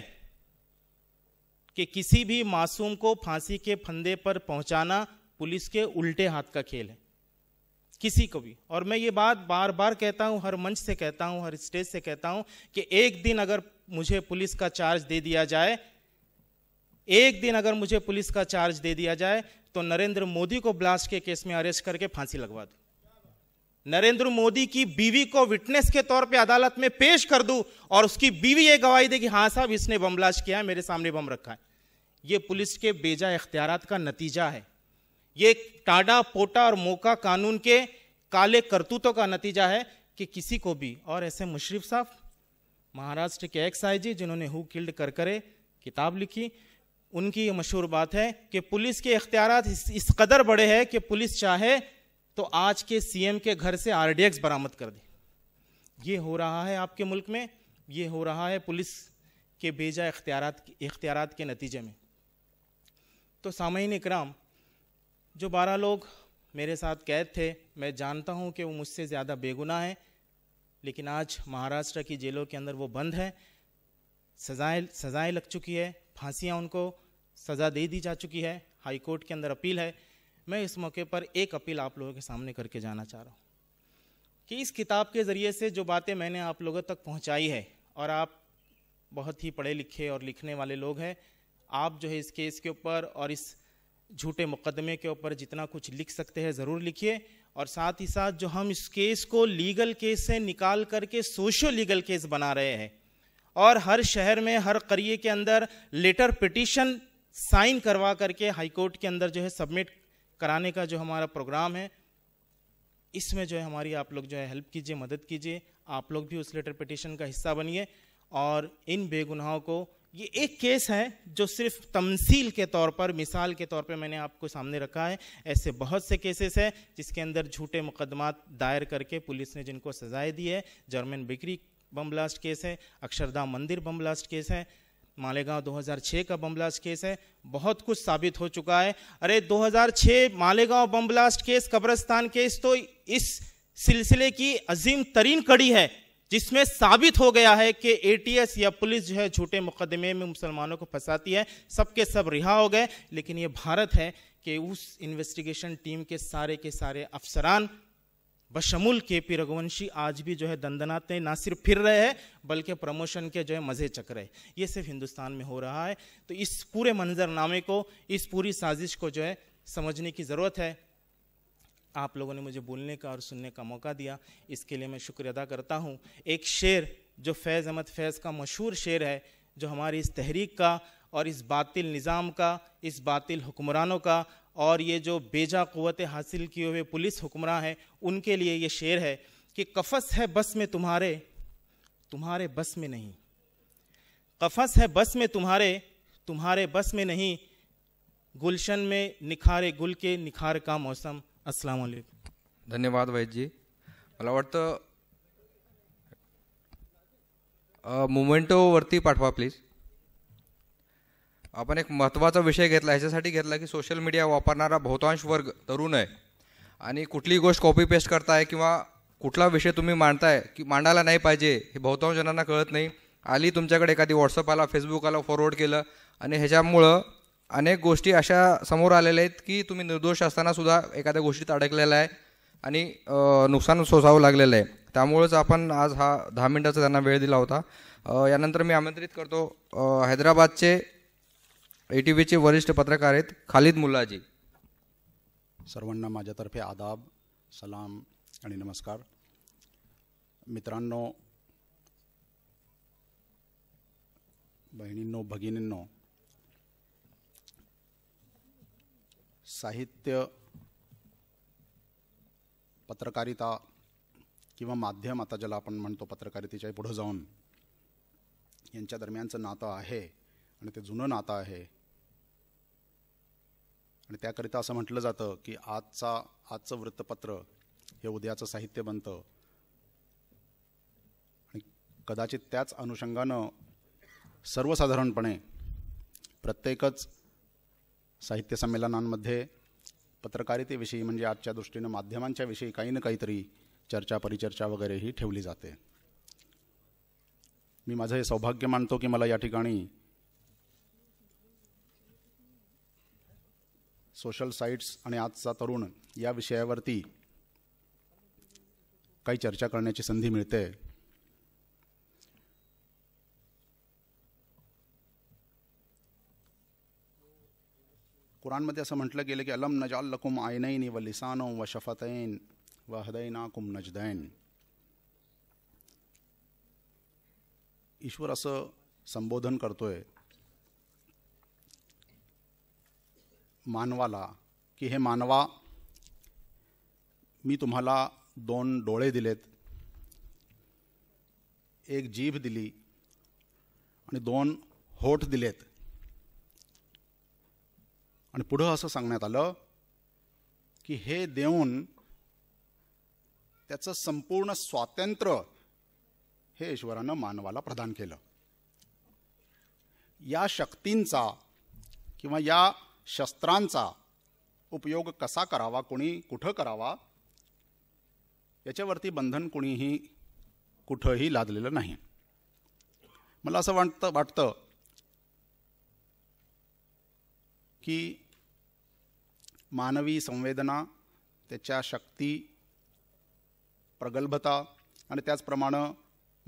D: कि किसी भी मासूम को फांसी के फंदे पर पहुंचाना पुलिस के उल्टे हाथ का खेल है किसी को भी और मैं ये बात बार बार कहता हूँ हर मंच से कहता हूँ हर स्टेज से कहता हूँ कि एक दिन अगर मुझे पुलिस का चार्ज दे दिया जाए एक दिन अगर मुझे पुलिस का चार्ज दे दिया जाए तो नरेंद्र मोदी को ब्लास्ट के केस में अरेस्ट करके फांसी लगवा दू नरेंद्र मोदी की बीवी को विटनेस के तौर पे अदालत में पेश कर दूं और उसकी बीवी ये गवाही दे कि हाँ साहब इसने बम ब्लास्ट किया है मेरे सामने बम रखा है ये पुलिस के बेजा इख्तियार का नतीजा है ये टाडा पोटा और मोका कानून के काले करतूतों का नतीजा है कि किसी को भी और ऐसे मुशरफ साहब महाराष्ट्र के एक्स आई जी जिन्होंने हु किल्ड कर करे किताब लिखी उनकी ये मशहूर बात है कि पुलिस के इख्तियार इस, इस कदर बड़े हैं कि पुलिस चाहे तो आज के सीएम के घर से एक्स बरामद कर दे ये हो रहा है आपके मुल्क में ये हो रहा है पुलिस के बेजा इख्तियार इख्तियार के नतीजे में तो सामयिन इकराम जो बारह लोग मेरे साथ कैद थे मैं जानता हूं कि वो मुझसे ज़्यादा बेगुनाह हैं लेकिन आज महाराष्ट्र की जेलों के अंदर वो बंद है सजाएं सजाएं लग चुकी है फांसियां उनको सज़ा दे दी जा चुकी है हाई कोर्ट के अंदर अपील है मैं इस मौके पर एक अपील आप लोगों के सामने करके जाना चाह रहा हूँ कि इस किताब के ज़रिए से जो बातें मैंने आप लोगों तक पहुँचाई है और आप बहुत ही पढ़े लिखे और लिखने वाले लोग हैं आप जो है इस केस के ऊपर और इस झूठे मुकदमे के ऊपर जितना कुछ लिख सकते हैं ज़रूर लिखिए और साथ ही साथ जो हम इस केस को लीगल केस से निकाल करके सोशो लीगल केस बना रहे हैं और हर शहर में हर करिए के अंदर लेटर पिटिशन साइन करवा करके हाईकोर्ट के अंदर जो है सबमिट कराने का जो हमारा प्रोग्राम है इसमें जो है हमारी आप लोग जो है हेल्प कीजिए मदद कीजिए आप लोग भी उस लेटर पिटिशन का हिस्सा बनिए और इन बेगुनाहों को ये एक केस है जो सिर्फ तमसील के तौर पर मिसाल के तौर पर मैंने आपको सामने रखा है ऐसे बहुत से केसेस हैं जिसके अंदर झूठे मुकदमात दायर करके पुलिस ने जिनको सजाएं दी है जर्मन बिक्री बम ब्लास्ट केस है अक्षरधाम मंदिर बम ब्लास्ट केस है मालेगांव 2006 का बम ब्लास्ट केस है बहुत कुछ साबित हो चुका है अरे 2006 मालेगांव बम ब्लास्ट केस कब्रस्तान केस तो इस सिलसिले की अजीम तरीन कड़ी है जिसमें साबित हो गया है कि एटीएस या पुलिस जो है झूठे मुकदमे में मुसलमानों को फंसाती है सबके सब रिहा हो गए लेकिन ये भारत है कि उस इन्वेस्टिगेशन टीम के सारे के सारे अफसरान बशमुल के पी रघुवंशी आज भी जो है दंदनाते ना सिर्फ फिर रहे हैं बल्कि प्रमोशन के जो है मज़े चक रहे ये सिर्फ हिंदुस्तान में हो रहा है तो इस पूरे मंजरनामे को इस पूरी साजिश को जो है समझने की ज़रूरत है आप लोगों ने मुझे बोलने का और सुनने का मौका दिया इसके लिए मैं शुक्र अदा करता हूँ एक शेर जो फैज़ अहमद फैज़ का मशहूर शेर है जो हमारी इस तहरीक का और इस बातिल निज़ाम का इस बातिल हुक्मरानों का और ये जो बेजा क़वतें हासिल किए हुए पुलिस हुक्मरान हैं उनके लिए ये शेर है कि कफस है बस में तुम्हारे तुम्हारे बस में नहीं कफस है बस में तुम्हारे तुम्हारे बस में नहीं गुलशन में निखारे गुल के निखार का मौसम अस्सलाम वालेकुम धन्यवाद वैद्यजी मला वाटतं
A: मोमेंटोवरती पाठवा प्लीज आपण एक महत्त्वाचा विषय घेतला ह्याच्यासाठी घेतला की सोशल मीडिया वापरणारा बहुतांश वर्ग तरुण आहे आणि कुठली गोष्ट कॉपी पेस्ट करताय किंवा कुठला विषय तुम्ही मांडताय की मांडायला नाही पाहिजे हे बहुतांश जणांना कळत नाही आली तुमच्याकडे एखादी व्हॉट्सअप आला फेसबुक आला फॉरवर्ड केलं आणि ह्याच्यामुळं अनेक गोष्टी अशा समोर आलेल्या आहेत की तुम्ही निर्दोष असताना सुद्धा एखाद्या गोष्टीत अडकलेला आहे आणि नुकसान सोसावं लागलेलं आहे त्यामुळेच आपण आज हा दहा मिनटाचा त्यांना वेळ दिला होता यानंतर मी आमंत्रित करतो हैदराबादचे ए टी व्हीचे वरिष्ठ पत्रकार आहेत खालिद मुल्लाजी
E: सर्वांना माझ्यातर्फे आदाब सलाम आणि नमस्कार मित्रांनो बहिणींनो भगिनींनो साहित्य पत्रकारिता किंवा माध्यम आता ज्याला आपण म्हणतो पत्रकारितेच्या पुढं जाऊन यांच्या दरम्यानचं नातं आहे आणि ते जुनं नातं आहे आणि त्याकरिता असं म्हटलं जातं की आजचा आजचं वृत्तपत्र हे उद्याचं साहित्य बनतं आणि कदाचित त्याच अनुषंगानं सर्वसाधारणपणे प्रत्येकच साहित्य संमेलनांमध्ये पत्रकारितेविषयी म्हणजे आजच्या दृष्टीनं माध्यमांच्या विषयी काही ना काहीतरी चर्चा परिचर्चा वगैरे ही ठेवली जाते मी माझं हे सौभाग्य मानतो की मला या ठिकाणी सोशल साईट्स आणि आजचा तरुण या विषयावरती काही चर्चा करण्याची संधी मिळते कुराणमध्ये असं म्हटलं गेलं की अलम नजाल लकुम आयनैन व लिसानो व शफतैन व हदैनाकुम नजदैन ईश्वर असं संबोधन करतोय मानवाला की हे मानवा मी तुम्हाला दोन डोळे दिलेत एक जीभ दिली आणि दोन होठ दिलेत आणि पुढं असं सांगण्यात आलं की हे देऊन त्याचं संपूर्ण स्वातंत्र्य हे ईश्वरानं मानवाला प्रदान केलं या शक्तींचा किंवा या शस्त्रांचा उपयोग कसा करावा कोणी कुठं करावा याच्यावरती बंधन कोणीही कुठंही लादलेलं नाही मला असं वाटतं वाटतं की मानवी संवेदना त्याच्या शक्ती प्रगल्भता आणि त्याचप्रमाणे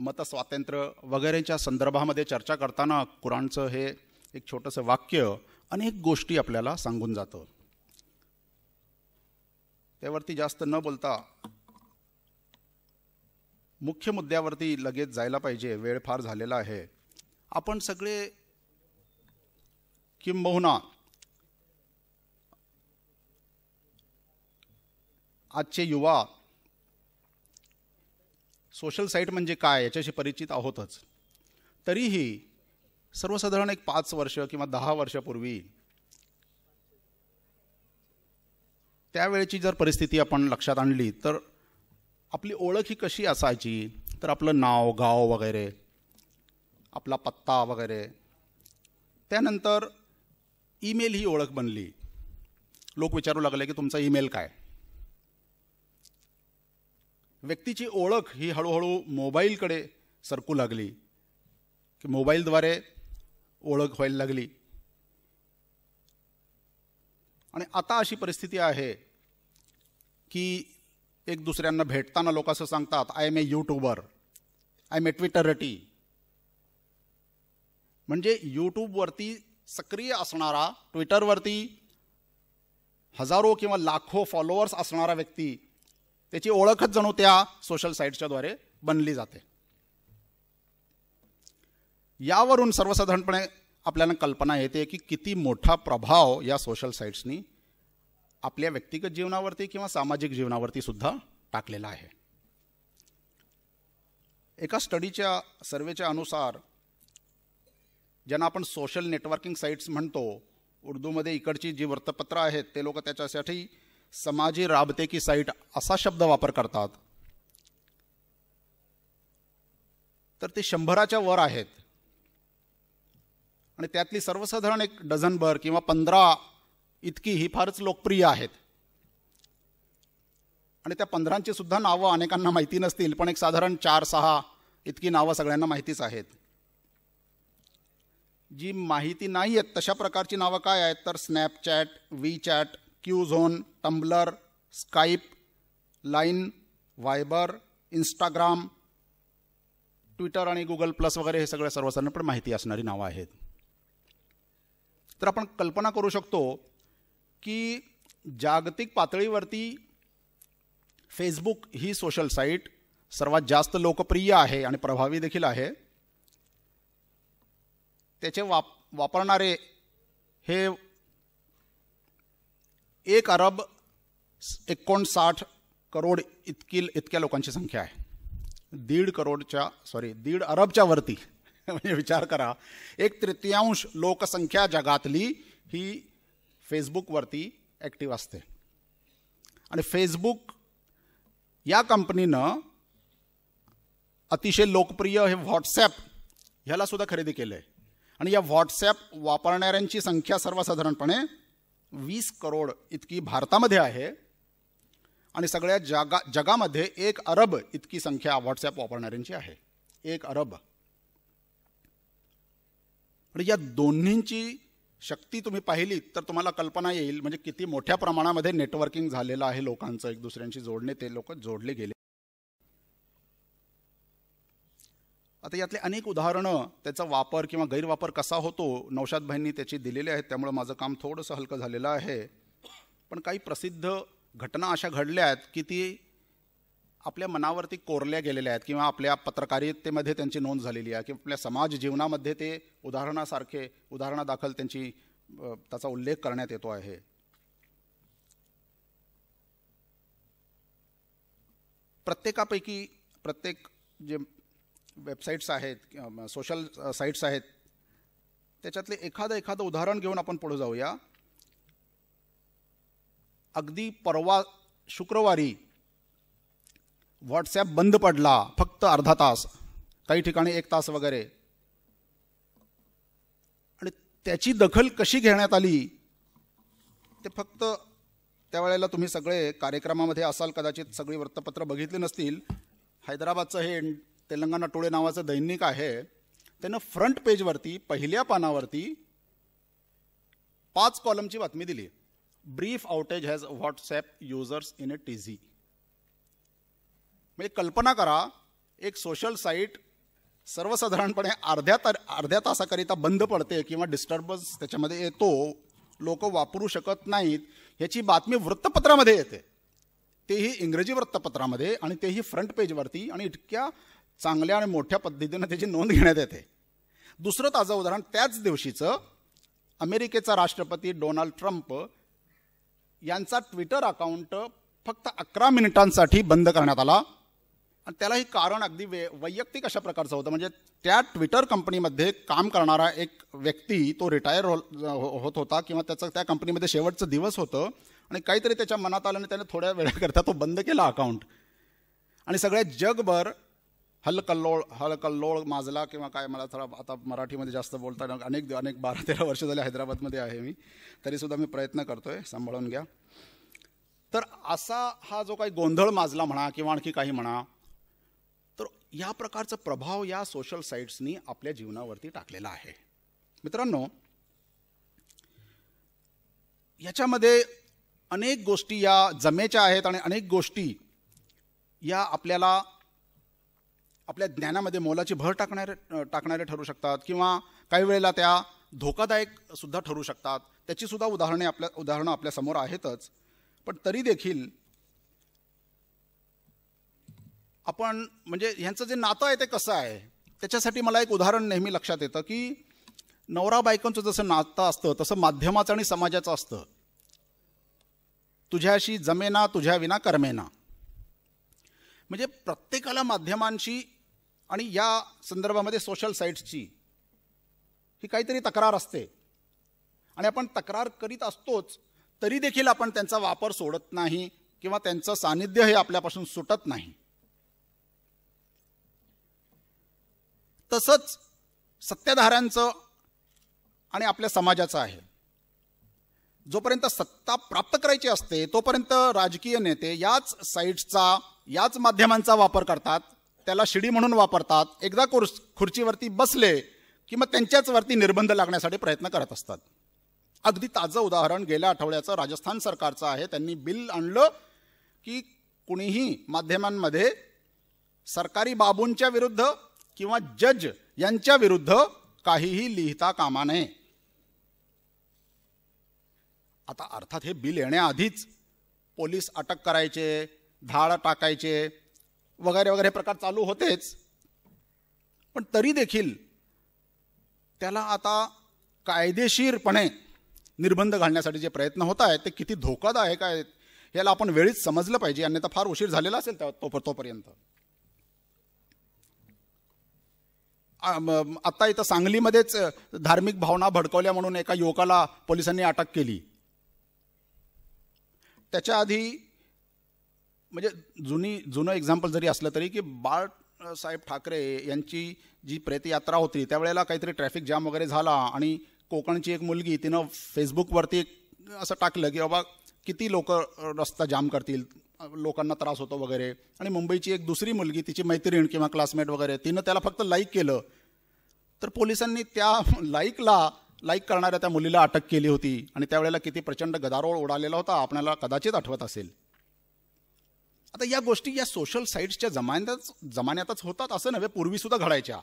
E: मतस्वातंत्र्य वगैरेच्या संदर्भामध्ये चर्चा करताना कुराणचं हे एक छोटंसं वाक्य अनेक गोष्टी आपल्याला सांगून जातं त्यावरती जास्त न बोलता मुख्य मुद्द्यावरती लगेच जायला पाहिजे वेळ फार झालेला आहे आपण सगळे किंबहुना आजचे युवा सोशल साईट म्हणजे काय याच्याशी परिचित आहोतच तरीही सर्वसाधारण एक पाच वर्ष किंवा दहा वर्षापूर्वी त्यावेळेची जर परिस्थिती आपण लक्षात आणली तर आपली ओळख ही कशी असायची तर आपलं नाव गाव वगैरे आपला पत्ता वगैरे त्यानंतर ईमेल ही ओळख बनली लोक विचारू लागले की तुमचा ईमेल काय व्यक्तीची ओळख ही हळूहळू मोबाईलकडे सरकू लागली की मोबाईलद्वारे ओळख व्हायला लागली आणि आता अशी परिस्थिती आहे की एक दुसऱ्यांना भेटताना लोक असं सांगतात I am a YouTuber I am a रटी म्हणजे यूट्यूबवरती सक्रिय असणारा ट्विटरवरती हजारो किंवा लाखो फॉलोअर्स असणारा व्यक्ती त्याची ओळखच जणू त्या सोशल द्वारे बनली जाते यावरून सर्वसाधारणपणे आपल्याला कल्पना येते की किती मोठा प्रभाव या सोशल साईट्सनी आपल्या व्यक्तिगत जीवनावरती किंवा सामाजिक जीवनावरती सुद्धा टाकलेला आहे एका स्टडीच्या सर्वेच्या अनुसार ज्यांना आपण सोशल नेटवर्किंग साईट्स म्हणतो उर्दूमध्ये इकडची जी वृत्तपत्रं आहेत ते लोक त्याच्यासाठी समाजी राबते की साईट असा शब्द वापर करतात तर ते शंभराच्या वर आहेत आणि त्यातली सर्वसाधारण एक डझनभर किंवा पंधरा इतकी ही फारच लोकप्रिय आहेत आणि त्या पंधरांची सुद्धा नावं अनेकांना माहिती नसतील पण एक साधारण चार सहा इतकी नावं सगळ्यांना माहितीच आहेत जी माहिती नाही आहेत तशा प्रकारची नावं काय आहेत तर Snapchat WeChat Qzone Tumblr Skype Line Viber Instagram Twitter आणि गुगल प्लस वगैरे हे सगळं पण माहिती असणारी नावं आहेत तर आपण कल्पना करू शकतो की जागतिक पातळीवरती फेसबुक ही सोशल साईट सर्वात जास्त लोकप्रिय आहे आणि प्रभावी देखील आहे त्याचे वाप वापरणारे हे एक अरब एकोणसाठ करोड इतकी इतक्या लोकांची संख्या आहे दीड करोडच्या सॉरी दीड अरबच्या वरती म्हणजे विचार करा एक तृतीयांश लोकसंख्या जगातली ही फेसबुकवरती ॲक्टिव्ह असते आणि फेसबुक या कंपनीनं अतिशय लोकप्रिय हे व्हॉट्सॲप ह्यालासुद्धा खरेदी केलं आहे आणि या व्हॉट्सॲप वापरणाऱ्यांची संख्या सर्वसाधारणपणे वीस करोड इतकी भारतामध्ये आहे आणि सगळ्या जगा जगामध्ये एक अरब इतकी संख्या व्हॉट्सॲप वापरणाऱ्यांची आहे एक अरब आणि म्हणजे या दोन्हींची शक्ती तुम्ही पाहिली तर तुम्हाला कल्पना येईल म्हणजे किती मोठ्या प्रमाणामध्ये नेटवर्किंग झालेलं आहे लोकांचं एक दुसऱ्यांशी जोडणे ते लोक जोडले गेले आता यातले अनेक उदाहरणं त्याचा वापर किंवा गैरवापर कसा होतो नौशाद त्याची दिलेली आहेत त्यामुळं माझं काम थोडंसं हलकं झालेलं आहे पण काही प्रसिद्ध घटना अशा घडल्या आहेत की ती आपल्या मनावरती कोरल्या गेलेल्या आहेत किंवा आपल्या पत्रकारितेमध्ये त्यांची नोंद झालेली आहे किंवा आपल्या समाज जीवनामध्ये ते उदाहरणासारखे उदाहरणादाखल त्यांची त्याचा उल्लेख करण्यात येतो आहे प्रत्येकापैकी प्रत्येक जे वेबसाईट्स आहेत सोशल साईट्स आहेत त्याच्यातले एखादं एखादं उदाहरण घेऊन आपण पुढे जाऊया अगदी परवा शुक्रवारी व्हॉट्सॲप बंद पडला फक्त अर्धा तास काही ठिकाणी एक तास वगैरे आणि त्याची दखल कशी घेण्यात आली ते फक्त त्यावेळेला तुम्ही सगळे कार्यक्रमामध्ये असाल कदाचित सगळी वृत्तपत्र बघितली नसतील हैदराबादचं हे तेलंगणा टोळे नावाचं दैनिक आहे त्यानं फ्रंट पेजवरती पहिल्या पानावरती पाच कॉलमची बातमी दिली brief outage has WhatsApp users in a tizzy म्हणजे कल्पना करा एक सोशल साईट सर्वसाधारणपणे अर्ध्या तर अर्ध्या तासाकरिता बंद पडते किंवा डिस्टर्बन्स त्याच्यामध्ये येतो लोक वापरू शकत नाहीत ह्याची बातमी वृत्तपत्रामध्ये येते तेही इंग्रजी वृत्तपत्रामध्ये आणि तेही फ्रंट पेजवरती आणि इतक्या चांगल्या आणि मोठ्या पद्धतीनं त्याची नोंद घेण्यात येते दुसरं ताजं उदाहरण त्याच दिवशीचं अमेरिकेचा राष्ट्रपती डोनाल्ड ट्रम्प यांचा ट्विटर अकाउंट फक्त अकरा मिनिटांसाठी बंद करण्यात आला आणि त्याला हे कारण अगदी वे वैयक्तिक अशा प्रकारचं होतं म्हणजे त्या ट्विटर कंपनीमध्ये काम करणारा एक व्यक्ती तो रिटायर हो होत होता किंवा त्याचं त्या कंपनीमध्ये शेवटचं दिवस होतं आणि काहीतरी त्याच्या मनात आलं आणि त्याने थोड्या वेळाकरता तो बंद केला अकाउंट आणि सगळ्या जगभर हलकल्लोळ हलकल्लोळ माजला किंवा काय मला थोडा आता मराठीमध्ये जास्त बोलताना अनेक अनेक बारा तेरा वर्ष झाले हैदराबादमध्ये आहे मी तरीसुद्धा मी प्रयत्न करतो आहे सांभाळून घ्या तर असा हा जो काही गोंधळ माजला म्हणा किंवा आणखी काही म्हणा तर या प्रकारचा प्रभाव या सोशल साईट्सनी आपल्या जीवनावरती टाकलेला आहे मित्रांनो याच्यामध्ये अनेक गोष्टी या जमेच्या आहेत आणि अनेक गोष्टी या आपल्याला आपल्या ज्ञानामध्ये मोलाची भर टाकणारे टाकणारे ठरू शकतात किंवा काही वेळेला त्या धोकादायक सुद्धा ठरू शकतात त्याची सुद्धा उदाहरणे आपल्या उदाहरणं आपल्यासमोर आहेतच पण तरी देखील आपण म्हणजे ह्यांचं जे नातं आहे ते कसं आहे त्याच्यासाठी मला एक उदाहरण नेहमी लक्षात येतं की नवरा बायकोंचं जसं नातं असतं तसं माध्यमाचं आणि समाजाचं असतं तुझ्याशी जमेना तुझ्या विना कर्मेना म्हणजे प्रत्येकाला माध्यमांशी आणि या संदर्भामध्ये सोशल साईट्सची ही काहीतरी तक्रार असते आणि आपण तक्रार करीत असतोच तरी देखील आपण त्यांचा वापर सोडत नाही किंवा त्यांचं सानिध्य हे आपल्यापासून सुटत नाही तसंच सत्ताधाऱ्यांचं आणि आपल्या समाजाचं आहे जोपर्यंत सत्ता प्राप्त करायची असते तोपर्यंत राजकीय नेते याच साईट्सचा याच माध्यमांचा वापर करतात त्याला शिडी म्हणून वापरतात एकदा कुर्स खुर्चीवरती बसले की मग वरती निर्बंध लागण्यासाठी प्रयत्न करत असतात अगदी ताजं उदाहरण गेल्या आठवड्याचं राजस्थान सरकारचं आहे त्यांनी बिल आणलं की कुणीही माध्यमांमध्ये सरकारी बाबूंच्या विरुद्ध किंवा जज यांच्या विरुद्ध काहीही लिहिता कामा नये आता अर्थात हे बिल येण्याआधीच पोलीस अटक करायचे धाड टाकायचे वगैरे वगैरे प्रकार चालू होतेच पण तरी देखील त्याला आता कायदेशीरपणे निर्बंध घालण्यासाठी जे प्रयत्न होत आहेत ते किती धोकादायक आहेत याला आपण वेळीच समजलं पाहिजे अन्यथा फार उशीर झालेला असेल त्या तो तोपर्यंत आत्ता इथं सांगलीमध्येच धार्मिक भावना भडकवल्या म्हणून एका युवकाला पोलिसांनी अटक केली त्याच्या आधी म्हणजे जुनी जुनं एक्झाम्पल जरी असलं तरी की बाळ साहेब ठाकरे यांची जी प्रेतयात्रा होती त्यावेळेला काहीतरी ट्रॅफिक जाम वगैरे झाला आणि कोकणची एक मुलगी तिनं फेसबुकवरती असं टाकलं की बाबा किती लोक रस्ता जाम करतील लोकांना त्रास होतो वगैरे आणि मुंबईची एक दुसरी मुलगी तिची मैत्रीण किंवा क्लासमेट वगैरे तिनं त्याला फक्त लाईक केलं तर पोलिसांनी त्या लाईकला लाईक करणाऱ्या त्या मुलीला अटक केली होती आणि त्यावेळेला किती प्रचंड गदारोळ उडालेला होता आपल्याला कदाचित आठवत असेल आता या गोष्टी या सोशल साईट्सच्या जमान्यात जमान्यातच होतात असं नव्हे पूर्वीसुद्धा घडायच्या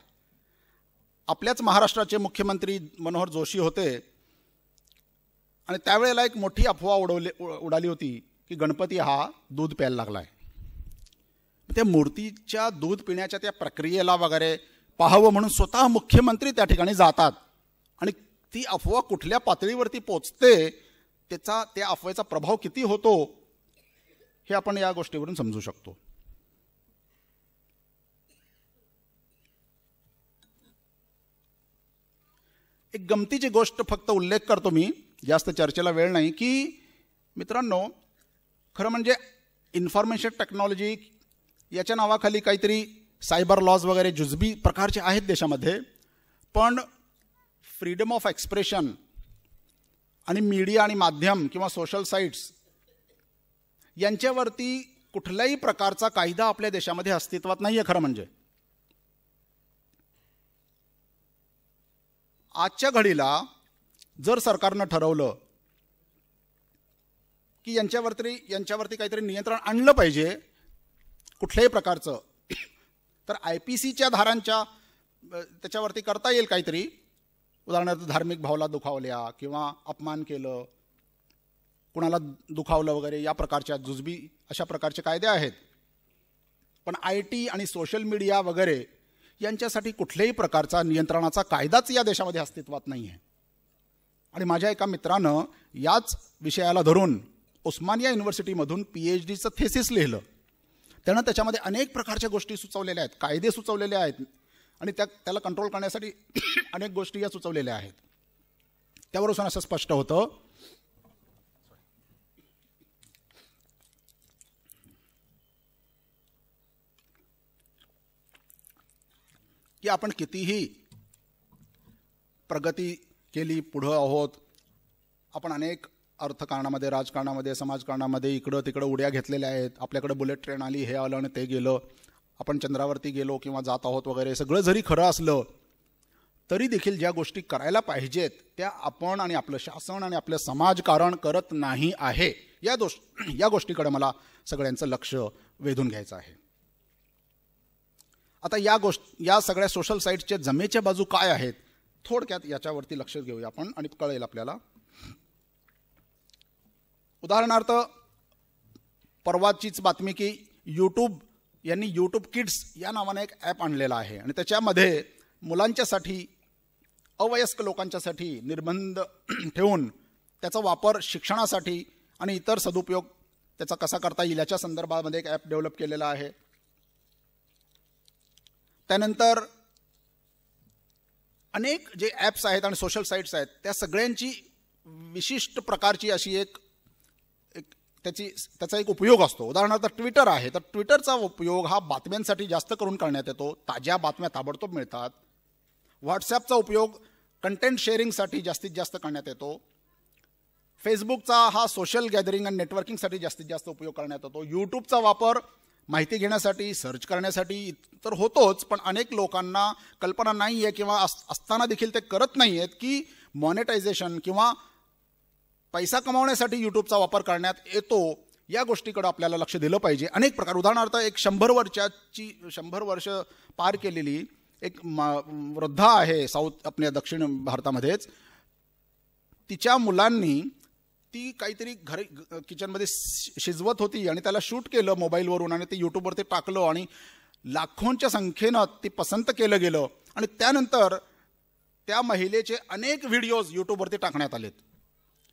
E: आपल्याच महाराष्ट्राचे मुख्यमंत्री मनोहर जोशी होते आणि त्यावेळेला एक मोठी अफवा उडवली उडाली होती की गणपती हा दूध प्यायला लागला आहे त्या मूर्तीच्या दूध पिण्याच्या त्या प्रक्रियेला वगैरे पाहावं म्हणून स्वतः मुख्यमंत्री त्या ठिकाणी जातात आणि ती अफवा कुठल्या पातळीवरती पोचते त्याचा त्या अफवेचा प्रभाव किती होतो हे आपण या गोष्टीवरून समजू शकतो एक गमतीची गोष्ट फक्त उल्लेख करतो मी जास्त चर्चेला वेळ नाही की मित्रांनो खरं म्हणजे इन्फॉर्मेशन टेक्नॉलॉजी याच्या नावाखाली काहीतरी सायबर लॉज वगैरे जुजबी प्रकारचे आहेत देशामध्ये पण फ्रीडम ऑफ एक्सप्रेशन आणि मीडिया आणि माध्यम किंवा सोशल साईट्स यांच्यावरती कुठल्याही प्रकारचा कायदा आपल्या देशामध्ये अस्तित्वात नाही आहे खरं म्हणजे आजच्या घडीला जर सरकारनं ठरवलं की यांच्यावरती यांच्यावरती काहीतरी नियंत्रण आणलं पाहिजे कुठल्याही प्रकारचं तर आय पी सीच्या धारांच्या त्याच्यावरती करता येईल काहीतरी उदाहरणार्थ धार्मिक भावला दुखावल्या किंवा अपमान केलं कुणाला दुखावलं वगैरे या प्रकारच्या जुजबी अशा प्रकारचे कायदे आहेत पण आय टी आणि सोशल मीडिया वगैरे यांच्यासाठी कुठल्याही प्रकारचा नियंत्रणाचा कायदाच या देशामध्ये अस्तित्वात नाही आहे आणि माझ्या एका मित्रानं याच विषयाला धरून उस्मानिया युनिव्हर्सिटीमधून पी एच डीचं थेसिस लिहिलं त्यानं त्याच्यामध्ये अनेक प्रकारच्या गोष्टी सुचवलेल्या आहेत कायदे सुचवलेले आहेत आणि त्या त्याला कंट्रोल करण्यासाठी अनेक गोष्टी या सुचवलेल्या आहेत त्यावरून असं स्पष्ट होतं की आपण कितीही प्रगती केली पुढं आहोत आपण अनेक अर्थकारणामध्ये राजकारणामध्ये समाजकारणामध्ये इकडं तिकडं उड्या घेतलेल्या आहेत आपल्याकडे बुलेट ट्रेन आली हे आलं आणि ते गेलं आपण चंद्रावरती गेलो किंवा जात आहोत वगैरे सगळं जरी खरं असलं तरी देखील ज्या गोष्टी करायला पाहिजेत त्या आपण आणि आपलं शासन आणि आपलं समाजकारण करत नाही आहे या दोष या गोष्टीकडे मला सगळ्यांचं लक्ष वेधून घ्यायचं आहे आता या गोष्ट या सगळ्या सोशल साईटच्या जमेच्या बाजू काय आहेत थोडक्यात याच्यावरती लक्ष घेऊया आपण आणि कळेल आपल्याला उदाहरणार्थ परवाचीच बातमी की यूट्यूब यांनी यूट्यूब किड्स या नावाने एक ॲप आणलेला आहे आणि त्याच्यामध्ये मुलांच्यासाठी अवयस्क लोकांच्यासाठी निर्बंध ठेवून त्याचा वापर शिक्षणासाठी आणि इतर सदुपयोग त्याचा कसा करता येईल याच्या संदर्भामध्ये एक ॲप डेव्हलप केलेला आहे त्यानंतर अनेक जे ॲप्स आहेत आणि सोशल साईट्स आहेत त्या सगळ्यांची विशिष्ट प्रकारची अशी एक एक त्याची त्याचा एक उपयोग असतो उदाहरणार्थ ट्विटर आहे तर ट्विटरचा उपयोग हा बातम्यांसाठी जास्त करून करण्यात येतो ताज्या बातम्या ताबडतोब मिळतात व्हॉट्सॲपचा उपयोग कंटेंट शेअरिंगसाठी जास्तीत जास्त करण्यात येतो फेसबुकचा हा सोशल गॅदरिंग आणि नेटवर्किंगसाठी जास्तीत जास्त उपयोग करण्यात येतो यूट्यूबचा वापर माहिती घेण्यासाठी सर्च करण्यासाठी तर होतोच पण अनेक लोकांना कल्पना नाही आहे किंवा असताना देखील ते करत नाही आहेत की मॉनिटायझेशन किंवा पैसा कमावण्यासाठी यूट्यूबचा वापर करण्यात येतो या गोष्टीकडं आपल्याला लक्ष दिलं पाहिजे अनेक प्रकार उदाहरणार्थ एक शंभर वर्षाची शंभर वर्ष पार केलेली एक वृद्धा आहे साऊथ आपल्या दक्षिण भारतामध्येच तिच्या मुलांनी ती काहीतरी घर किचनमध्ये शिजवत होती आणि त्याला शूट केलं मोबाईलवरून आणि ते यूट्यूबवर ते टाकलं आणि लाखोंच्या संख्येनं ते पसंत केलं गेलं आणि त्यानंतर त्या महिलेचे अनेक व्हिडिओज यूट्यूबवरती टाकण्यात आलेत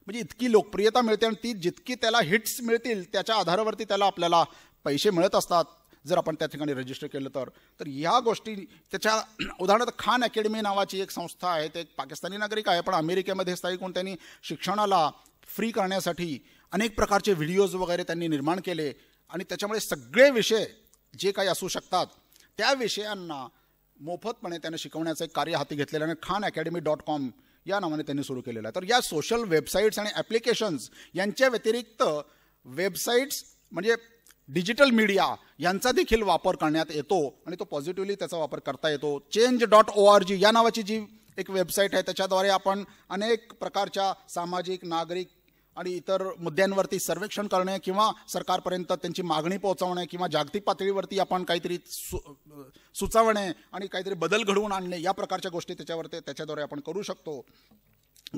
E: म्हणजे इतकी लोकप्रियता मिळते आणि ती जितकी त्याला हिट्स मिळतील त्याच्या आधारावरती त्याला आपल्याला पैसे मिळत असतात जर आपण त्या ठिकाणी रजिस्टर केलं तर तर ह्या गोष्टी त्याच्या उदाहरणार्थ खान अकॅडमी नावाची एक संस्था आहे ते एक पाकिस्तानी नागरिक आहे पण अमेरिकेमध्ये स्थायिक होऊन त्यांनी शिक्षणाला फ्री करण्यासाठी अनेक प्रकारचे व्हिडिओज वगैरे त्यांनी निर्माण केले आणि त्याच्यामुळे सगळे विषय जे काही असू शकतात त्या विषयांना मोफतपणे त्यांना शिकवण्याचं एक कार्य हाती घेतलेलं आणि खान अकॅडमी डॉट कॉम या नावाने त्यांनी सुरू केलेलं आहे तर या सोशल वेबसाईट्स आणि ॲप्लिकेशन्स यांच्या व्यतिरिक्त वेबसाईट्स म्हणजे डिजिटल मीडिया यांचा देखील वापर करण्यात येतो आणि तो पॉझिटिव्हली त्याचा वापर करता येतो change dot O R G या नावाची जी एक वेबसाईट आहे त्याच्याद्वारे आपण अनेक प्रकारच्या सामाजिक नागरिक आणि इतर मुद्द्यांवरती सर्वेक्षण करणे किंवा सरकारपर्यंत त्यांची मागणी पोहोचवणे किंवा जागतिक पातळीवरती आपण काहीतरी सु सुचवणे आणि काहीतरी बदल घडवून आणणे या प्रकारच्या गोष्टी त्याच्यावरती त्याच्याद्वारे आपण करू शकतो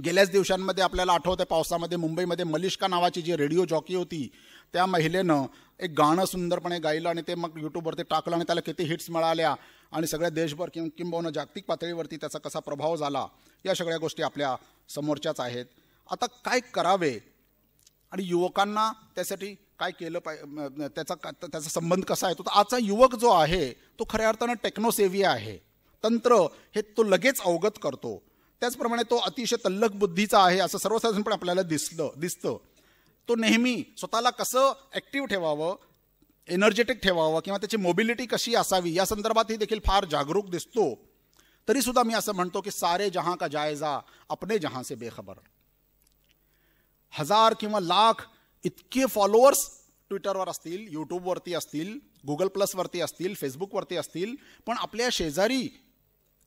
E: गेल्याच दिवसांमध्ये आपल्याला आठवतं पावसामध्ये मुंबईमध्ये मलिष्का नावाची जी रेडिओ जॉकी होती त्या महिलेनं एक गाणं सुंदरपणे गायलं आणि ते मग यूट्यूबवरती टाकलं आणि त्याला किती हिट्स मिळाल्या आणि सगळ्या देशभर किं किंबहुना जागतिक पातळीवरती त्याचा कसा प्रभाव झाला या सगळ्या गोष्टी आपल्या समोरच्याच आहेत आता काय करावे आणि युवकांना त्यासाठी काय केलं पाहिजे त्याचा त्याचा संबंध कसा आहे तो आजचा युवक जो आहे तो खऱ्या अर्थानं टेक्नोसेव्ही आहे तंत्र हे तो लगेच अवगत करतो त्याचप्रमाणे तो अतिशय तल्लक बुद्धीचा आहे असं सर्वसाधारणपणे आपल्याला दिसलं दिसतं तो नेहमी स्वतःला कसं ॲक्टिव्ह ठेवावं एनर्जेटिक ठेवावं किंवा त्याची मोबिलिटी कशी असावी या संदर्भात ही देखील फार जागरूक दिसतो तरीसुद्धा मी असं म्हणतो की सारे जहां का जायजा अपने जहां से बेखबर हजार किंवा लाख इतके फॉलोअर्स ट्विटरवर असतील यूट्यूबवरती असतील गुगल प्लसवरती असतील फेसबुकवरती असतील पण आपल्या शेजारी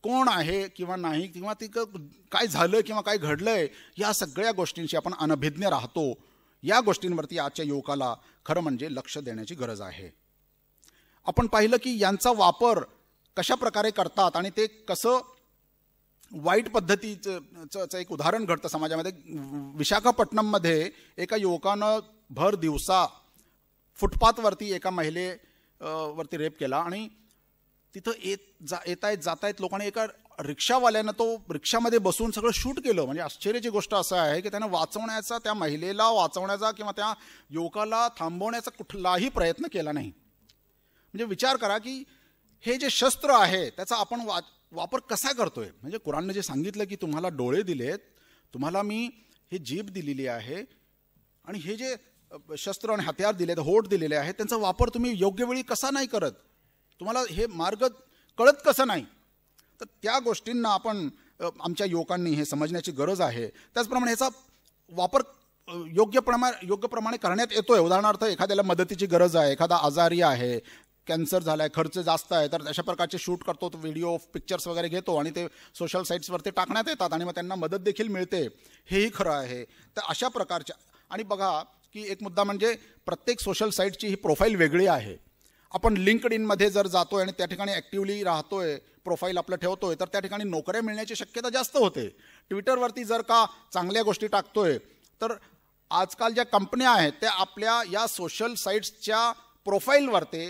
E: कोण आहे किंवा नाही किंवा ती काय झालं किंवा काय घडलंय या सगळ्या गोष्टींशी आपण अनभिज्ञ राहतो या गोष्टींवरती आजच्या युवकाला खरं म्हणजे लक्ष देण्याची गरज आहे आपण पाहिलं की यांचा वापर कशा प्रकारे करतात आणि ते कसं वाईट पद्धतीचं एक उदाहरण घडतं समाजामध्ये विशाखापट्टणममध्ये एका युवकानं भर दिवसा फुटपाथवरती एका महिले वरती रेप केला आणि तिथं येत जा येत आहेत जात आहेत लोकांनी एका रिक्षावाल्यानं तो रिक्षामध्ये बसून सगळं शूट केलं म्हणजे आश्चर्याची गोष्ट असं आहे की त्यानं वाचवण्याचा त्या महिलेला वाचवण्याचा किंवा त्या युवकाला थांबवण्याचा कुठलाही प्रयत्न केला नाही म्हणजे विचार करा की हे जे शस्त्र आहे त्याचा आपण वा वापर कसा करतोय म्हणजे कुराणनं जे सांगितलं की तुम्हाला डोळे दिलेत तुम्हाला मी हे जीभ दिलेली आहे आणि हे जे शस्त्र आणि हत्यार दिलेत होट दिलेले आहेत त्यांचा वापर तुम्ही योग्य वेळी कसा नाही करत तुम्हाला हे मार्ग कळत कसं नाही तर त्या गोष्टींना आपण आमच्या युवकांनी हे समजण्याची गरज आहे त्याचप्रमाणे ह्याचा वापर योग्य प्रमा योग्य प्रमाणे करण्यात येतो आहे उदाहरणार्थ एखाद्याला मदतीची गरज आहे एखादा आजारी आहे कॅन्सर झाला आहे खर्च जास्त आहे तर अशा प्रकारचे शूट करतो तो व्हिडिओ पिक्चर्स वगैरे घेतो आणि ते सोशल साईट्सवरती टाकण्यात येतात आणि मग त्यांना मदत देखील मिळते हेही खरं आहे तर अशा प्रकारच्या आणि बघा की एक मुद्दा म्हणजे प्रत्येक सोशल साईटची ही प्रोफाईल वेगळी आहे आपण लिंकड इनमध्ये जर जातो आहे आणि त्या ठिकाणी ॲक्टिव्हली राहतो प्रोफाईल आपलं ठेवतोय तर त्या ठिकाणी नोकऱ्या मिळण्याची शक्यता जास्त होते ट्विटरवरती जर का चांगल्या गोष्टी टाकतोय तर आजकाल ज्या कंपन्या आहेत त्या आपल्या या सोशल साईट्सच्या प्रोफाईलवरती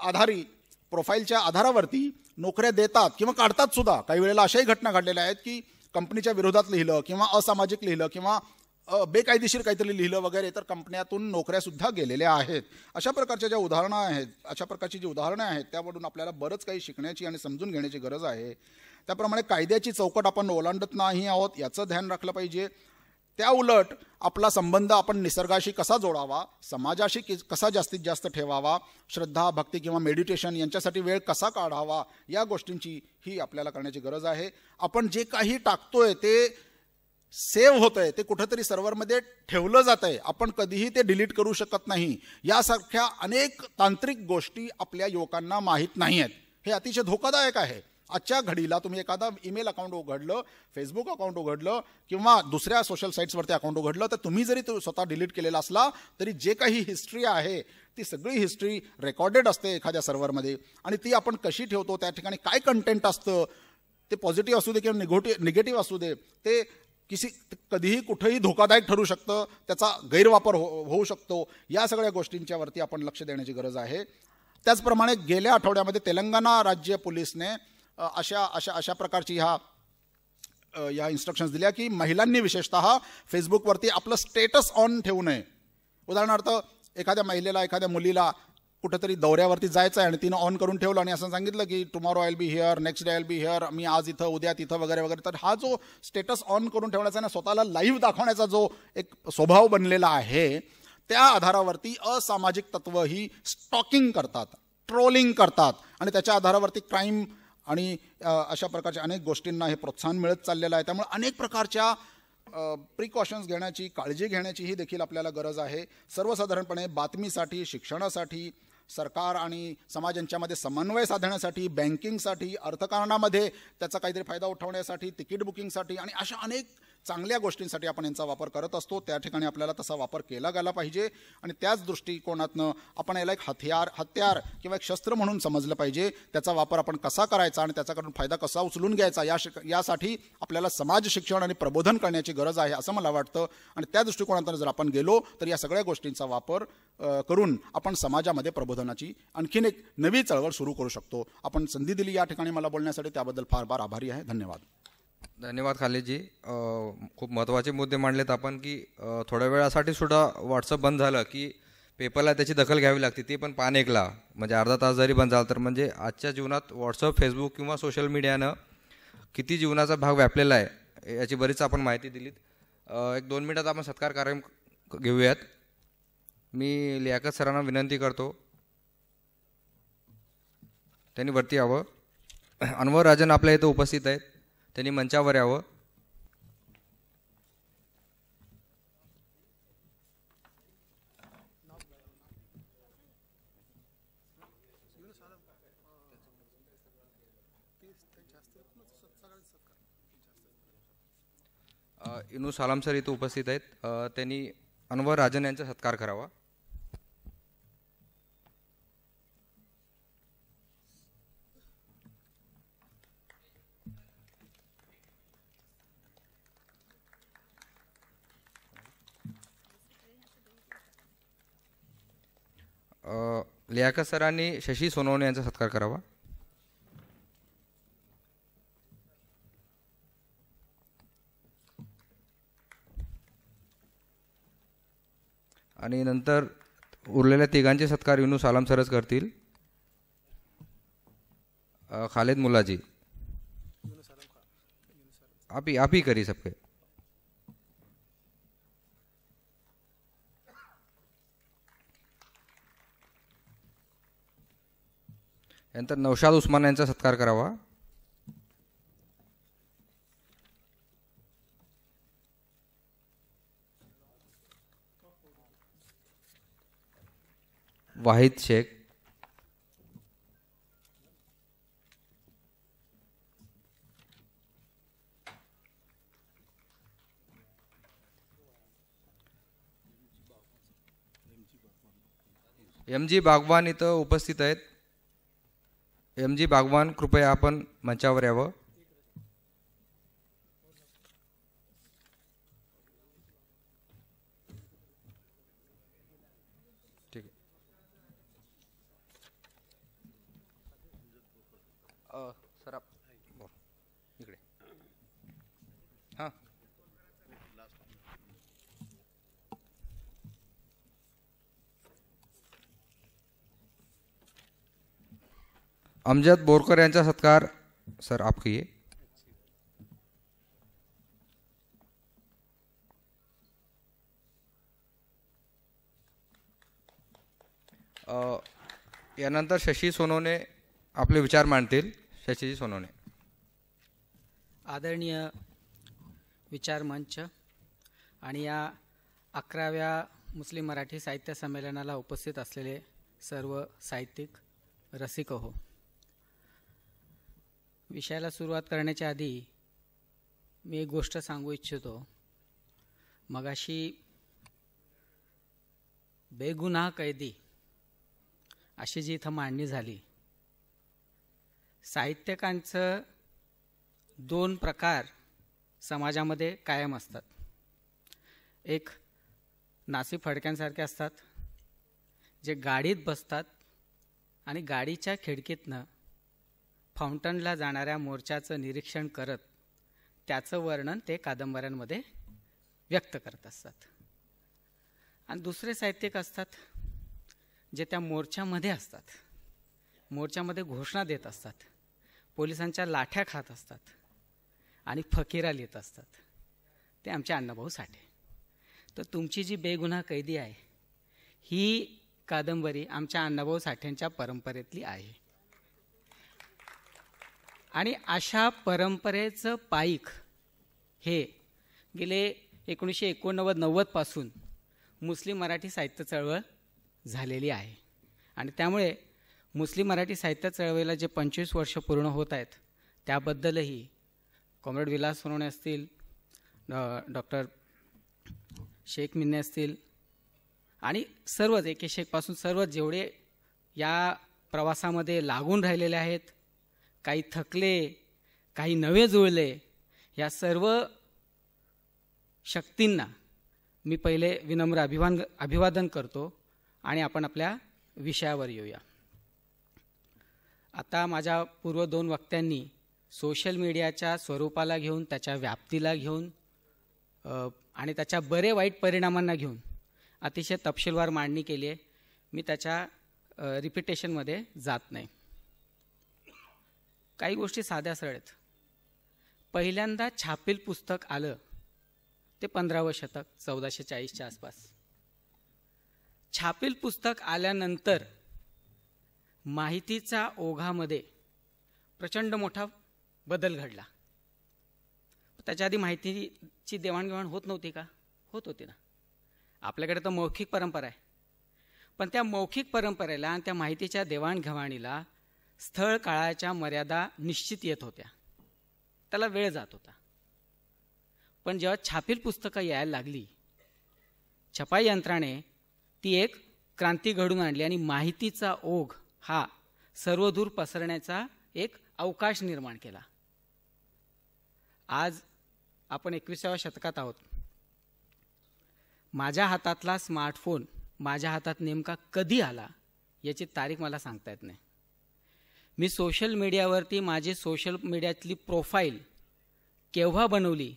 E: आधारी प्रोफाईलच्या आधारावरती नोकऱ्या देतात किंवा काढतात सुद्धा काही वेळेला अशाही घटना घडलेल्या आहेत की कंपनीच्या विरोधात लिहिलं किंवा असामाजिक लिहिलं किंवा बेकायदेशीर काहीतरी लिहिलं वगैरे तर कंपन्यातून नोकऱ्यासुद्धा गेलेल्या आहेत अशा प्रकारच्या ज्या उदाहरणं आहेत अशा प्रकारची जी उदाहरणं आहेत त्यावरून आपल्याला बरंच काही शिकण्याची आणि समजून घेण्याची गरज आहे त्याप्रमाणे कायद्याची चौकट आपण ओलांडत नाही आहोत याचं ध्यान राखलं पाहिजे त्या उलट आपला संबंध आपण निसर्गाशी कसा जोडावा समाजाशी कसा जास्तीत जास्त ठेवावा श्रद्धा भक्ती किंवा मेडिटेशन यांच्यासाठी वेळ कसा काढावा या गोष्टींची ही आपल्याला करण्याची गरज आहे आपण जे काही टाकतोय ते सेव्ह होत आहे ते कुठंतरी सर्व्हरमध्ये ठेवलं जात आहे आपण कधीही ते डिलीट करू शकत नाही यासारख्या अनेक तांत्रिक गोष्टी आपल्या युवकांना माहीत नाही आहेत हे अतिशय धोकादायक आहे आजच्या घडीला तुम्ही एखादा ईमेल अकाउंट उघडलं फेसबुक अकाउंट उघडलं किंवा दुसऱ्या सोशल साईट्सवरती अकाउंट उघडलं तर तुम्ही जरी स्वतः डिलीट केलेला असला तरी जे काही हिस्ट्री आहे ती सगळी हिस्ट्री रेकॉर्डेड असते एखाद्या सर्व्हरमध्ये आणि ती आपण कशी ठेवतो त्या ठिकाणी काय कंटेंट असतं ते पॉझिटिव्ह असू दे किंवा निगोटिव्ह निगेटिव्ह असू दे ते किसी कधीही कुठंही धोकादायक ठरू शकतं त्याचा गैरवापर हो होऊ शकतो या सगळ्या गोष्टींच्यावरती आपण लक्ष देण्याची गरज आहे त्याचप्रमाणे गेल्या आठवड्यामध्ये तेलंगणा राज्य पोलीसने अशा अशा अशा प्रकारची ह्या या इन्स्ट्रक्शन्स दिल्या की महिलांनी विशेषतः फेसबुकवरती आपलं स्टेटस ऑन ठेवू नये उदाहरणार्थ एखाद्या महिलेला एखाद्या मुलीला कुठेतरी दौऱ्यावरती जायचं आहे आणि तिनं ऑन करून ठेवलं आणि असं सांगितलं की tomorrow I be here next day I be here मी आज इथं उद्या तिथं वगैरे वगैरे तर हा जो स्टेटस ऑन करून ठेवण्याचा ना स्वतःला लाईव्ह दाखवण्याचा जो एक स्वभाव बनलेला आहे त्या आधारावरती असामाजिक तत्व ही स्टॉकिंग करतात ट्रोलिंग करतात आणि त्याच्या आधारावरती क्राईम आणि अशा प्रकारच्या अनेक गोष्टींना हे प्रोत्साहन मिळत चाललेलं आहे त्यामुळे अनेक प्रकारच्या प्रिकॉशन्स घेण्याची काळजी घेण्याची ही देखील आपल्याला गरज आहे सर्वसाधारणपणे बातमीसाठी शिक्षणासाठी सरकार आणि समाज यांच्यामध्ये समन्वय साधण्यासाठी बँकिंगसाठी अर्थकारणामध्ये त्याचा काहीतरी फायदा उठवण्यासाठी तिकीट बुकिंगसाठी आणि अशा अनेक चांगल्या गोष्टींसाठी आपण यांचा वापर करत असतो त्या ठिकाणी आपल्याला तसा वापर केला गेला पाहिजे आणि त्याच दृष्टिकोनातनं आपण याला एक हथियार हत्यार किंवा एक शस्त्र म्हणून समजलं पाहिजे त्याचा वापर आपण कसा करायचा आणि त्याच्याकडून फायदा कसा उचलून घ्यायचा या शिक यासाठी आपल्याला समाज शिक्षण आणि प्रबोधन करण्याची गरज आहे असं मला वाटतं आणि त्या दृष्टिकोनातून जर आपण गेलो तर या सगळ्या गोष्टींचा वापर करून आपण समाजामध्ये प्रबोधनाची आणखीन एक नवी चळवळ सुरू करू शकतो आपण संधी दिली या ठिकाणी मला बोलण्यासाठी त्याबद्दल फार फार आभारी आहे धन्यवाद
A: धन्यवाद खालीजी खूप महत्त्वाचे मुद्दे मांडलेत आपण की थोड्या वेळासाठी सुद्धा व्हॉट्सअप बंद झालं की पेपरला त्याची दखल घ्यावी लागते ती पण पान एकला म्हणजे अर्धा तास जरी बंद झाला तर म्हणजे आजच्या जीवनात व्हॉट्सअप फेसबुक किंवा सोशल मीडियानं किती जीवनाचा भाग व्यापलेला आहे याची बरीच आपण माहिती दिलीत एक दोन मिनिटात आपण सत्कार कार्यक्रम घेऊयात मी लियाकत सरांना विनंती करतो त्यांनी वरती यावं अनवर राजन आपल्या इथे उपस्थित आहेत त्यांनी मंचावर यावं इनू सालाम सर इथं उपस्थित आहेत त्यांनी अनवर राजन यांचा सत्कार करावा लियाकत सरांनी शशी सोनवणे यांचा सत्कार करावा आणि नंतर उरलेल्या तिघांचे सत्कार युनूस सालाम सरच करतील खालेद मुलाजी आपी आपी करी सबके यानंतर नौशाद उस्मान यांचा सत्कार करावा वाहिद शेख एम जी बागवान इथं उपस्थित आहेत एम जी बागवान कृपया आपण मंचावर यावं अमजद बोरकर यांचा सत्कार सर आपकी यानंतर शशी सोनोने आपले विचार मांडतील शशीजी सोनवणे
F: आदरणीय विचार मंच आणि या अकराव्या मुस्लिम मराठी साहित्य संमेलनाला उपस्थित असलेले सर्व साहित्यिक रसिक हो विषयाला सुरुवात करण्याच्या आधी मी एक गोष्ट सांगू इच्छितो मगाशी बेगुन्हा कैदी अशी जी इथं मांडणी झाली साहित्यकांचं दोन प्रकार समाजामध्ये कायम असतात एक नासी फडक्यांसारखे असतात जे गाडीत बसतात आणि गाडीच्या खिडकीतनं फाउंटनला जाणाऱ्या मोर्चाचं निरीक्षण करत त्याचं वर्णन ते कादंबऱ्यांमध्ये व्यक्त करत असतात आणि दुसरे साहित्यिक असतात जे त्या मोर्चामध्ये असतात मोर्चामध्ये घोषणा देत असतात पोलिसांच्या लाठ्या खात असतात आणि फकीरा लिहित असतात ते आमचे अण्णाभाऊ साठे तर तुमची जी बेगुन्हा कैदी आहे ही कादंबरी आमच्या अण्णाभाऊ साठ्यांच्या परंपरेतली आहे आणि अशा परंपरेचं पाईक हे गेले एकोणीसशे एकोणनव्वद नव्वदपासून मुस्लिम मराठी साहित्य चळवळ झालेली आहे आणि त्यामुळे मुस्लिम मराठी साहित्य चळवळीला जे पंचवीस वर्ष पूर्ण होत आहेत त्याबद्दलही कॉम्रेड विलास सोनवणे असतील डॉ डॉक्टर शेख मिन्ने असतील आणि सर्वच एके शेखपासून सर्वच जेवढे या प्रवासामध्ये लागून राहिलेले आहेत काही थकले काही नवे जुळले या सर्व शक्तींना मी पहिले विनम्र अभिवान अभिवादन करतो आणि आपण आपल्या विषयावर येऊया आता माझ्या पूर्व दोन वक्त्यांनी सोशल मीडियाच्या स्वरूपाला घेऊन त्याच्या व्याप्तीला घेऊन आणि त्याच्या बरे वाईट परिणामांना घेऊन अतिशय तपशीलवार मांडणी केली आहे मी त्याच्या रिपिटेशनमध्ये जात नाही काही गोष्टी साध्या सरळ आहेत पहिल्यांदा छापील पुस्तक आलं ते पंधरावं शतक चौदाशे चाळीसच्या आसपास छापील पुस्तक आल्यानंतर माहितीचा ओघामध्ये प्रचंड मोठा बदल घडला त्याच्या आधी माहितीची देवाणघेवाण होत नव्हती का होत होती ना आपल्याकडे तर मौखिक परंपरा आहे पण त्या मौखिक परंपरेला आणि त्या माहितीच्या देवाणघेवाणीला स्थळ काळाच्या मर्यादा निश्चित येत होत्या त्याला वेळ जात होता पण जेव्हा छापील पुस्तकं यायला लागली छपाई यंत्राने ती एक क्रांती घडून आणली आणि माहितीचा ओघ हा सर्वदूर पसरण्याचा एक अवकाश निर्माण केला आज आपण एकविसाव्या शतकात आहोत माझ्या हातातला स्मार्टफोन माझ्या हातात नेमका कधी आला याची तारीख मला सांगता येत नाही मी सोशल मीडियावरती माझी सोशल मीडियातली प्रोफाईल केव्हा बनवली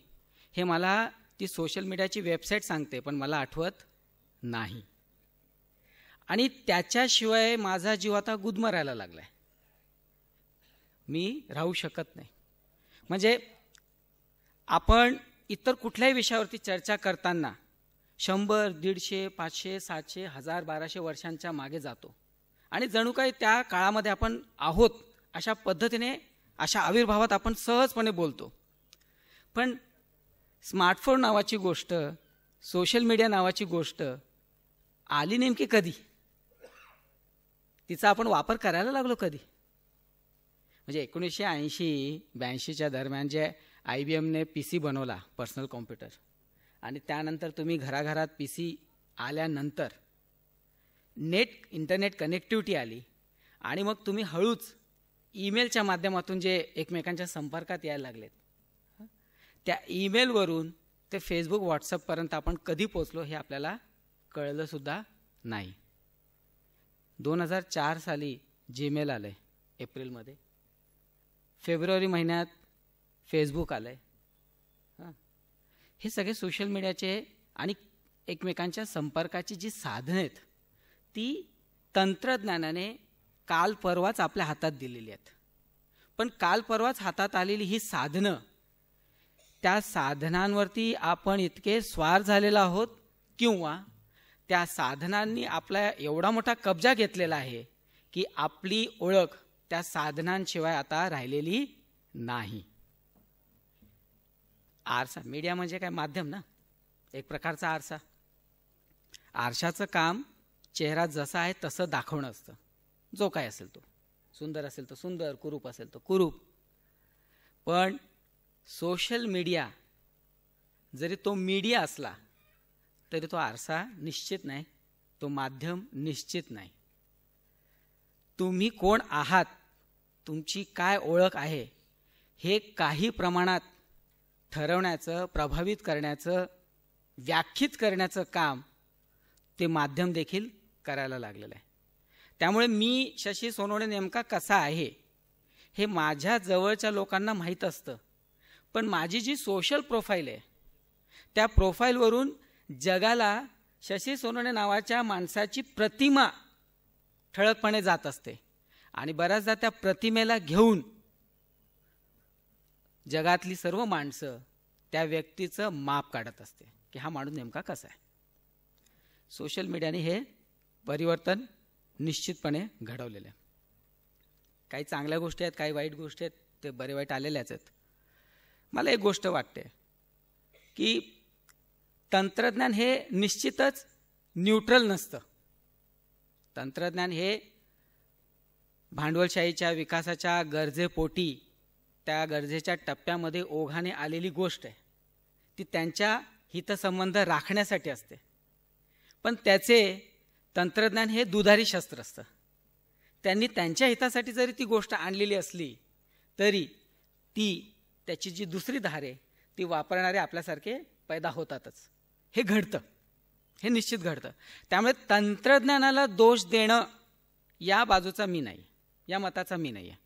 F: हे मला ती सोशल मीडियाची वेबसाईट सांगते पण मला आठवत नाही आणि त्याच्याशिवाय माझा जीव आता गुदमरायला लागला आहे मी राहू शकत नाही म्हणजे आपण इतर कुठल्याही विषयावरती चर्चा करताना शंभर दीडशे पाचशे सातशे हजार बाराशे वर्षांच्या मागे जातो आणि जणू काही त्या काळामध्ये आपण आहोत अशा पद्धतीने अशा आविर्भावात आपण सहजपणे बोलतो पण स्मार्टफोन नावाची गोष्ट सोशल मीडिया नावाची गोष्ट आली नेमकी कधी तिचा आपण वापर करायला लागलो कधी म्हणजे एकोणीसशे ऐंशी ब्याऐंशीच्या दरम्यान जे आय बी एमने पी सी बनवला पर्सनल कॉम्प्युटर आणि त्यानंतर तुम्ही घराघरात पी सी आल्यानंतर नेट इंटरनेट कनेक्टिव्हिटी आली आणि मग तुम्ही हळूच ईमेलच्या माध्यमातून जे एकमेकांच्या संपर्कात यायला लागलेत त्या ईमेलवरून ते फेसबुक व्हॉट्सअपपर्यंत आपण कधी पोचलो हे आपल्याला कळलंसुद्धा नाही दोन हजार चार साली जीमेल आलं आहे एप्रिलमध्ये फेब्रुवारी महिन्यात फेसबुक आलं
B: आहे
F: हे सगळे सोशल मीडियाचे आणि एकमेकांच्या संपर्काची जी साधनं आहेत ती तंत्रज्ञानाने काल परवाच आपल्या हातात दिलेली आहेत पण काल परवाच हातात आलेली ही साधनं त्या साधनांवरती आपण इतके स्वार झालेला आहोत किंवा त्या साधनांनी आपला एवढा मोठा कब्जा घेतलेला आहे की आपली ओळख त्या साधनांशिवाय आता राहिलेली नाही आरसा मीडिया म्हणजे काय माध्यम ना एक प्रकारचा आरसा आरशाचं काम चेहरा जसा आहे तसं दाखवणं असतं जो काय असेल तो सुंदर असेल तो सुंदर कुरूप असेल तो कुरूप पण सोशल मीडिया जरी तो मीडिया असला तरी तो आरसा निश्चित नाही तो माध्यम निश्चित नाही तुम्ही कोण आहात तुमची काय ओळख आहे हे काही प्रमाणात ठरवण्याचं प्रभावित करण्याचं व्याख्यित करण्याचं काम ते माध्यम देखील करायला लागलेलं आहे त्यामुळे मी शशी सोनवणे नेमका कसा आहे हे माझ्या जवळच्या लोकांना माहीत असतं पण माझी जी सोशल प्रोफाईल आहे त्या प्रोफाईलवरून जगाला शशी सोनवणे नावाच्या माणसाची प्रतिमा ठळकपणे जात असते आणि बऱ्याचदा त्या प्रतिमेला घेऊन जगातली सर्व माणसं त्या व्यक्तीचं माप काढत असते की हा माणूस नेमका कसा आहे सोशल मीडियाने हे परिवर्तन निश्चितपणे घडवलेलं आहे काही चांगल्या गोष्टी आहेत काही वाईट गोष्टी आहेत ते बरे वाईट आलेल्याच आहेत मला एक गोष्ट वाटते की तंत्रज्ञान हे निश्चितच न्यूट्रल नसतं तंत्रज्ञान हे भांडवलशाहीच्या विकासाच्या गरजेपोटी त्या गरजेच्या टप्प्यामध्ये ओघाने आलेली गोष्ट आहे ती त्यांच्या हितसंबंध राखण्यासाठी असते पण त्याचे तंत्रज्ञान हे दुधारी शस्त्र असतं त्यांनी त्यांच्या हितासाठी जरी ती गोष्ट आणलेली असली तरी ती त्याची जी दुसरी धार आहे ती वापरणारे आपल्यासारखे पैदा होतातच हे घडतं हे निश्चित घडतं त्यामुळे तंत्रज्ञानाला दोष देणं या बाजूचा मी नाही या मताचा मी नाही आहे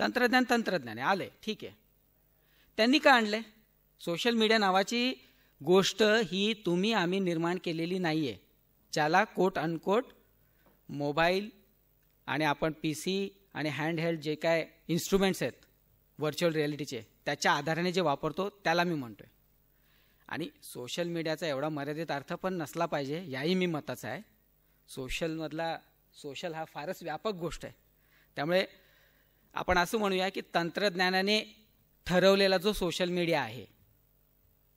F: तंत्रज्ञान तंत्रज्ञान आहे आलं ठीक आहे त्यांनी का आणलं सोशल मीडिया नावाची गोष्ट ही तुम्ही आम्ही निर्माण केलेली नाही आहे ज्याला कोट अनकोट मोबाईल आणि आपण पी सी आणि हँडहेल्ड जे काय इन्स्ट्रुमेंट्स आहेत व्हर्च्युअल रियालिटीचे त्याच्या आधाराने जे वापरतो त्याला मी म्हणतो आहे आणि सोशल मीडियाचा एवढा मर्यादित अर्थ पण नसला पाहिजे याही मी मताचा आहे सोशलमधला सोशल हा फारच व्यापक गोष्ट आहे त्यामुळे आपण असं म्हणूया की तंत्रज्ञानाने ठरवलेला जो सोशल मीडिया आहे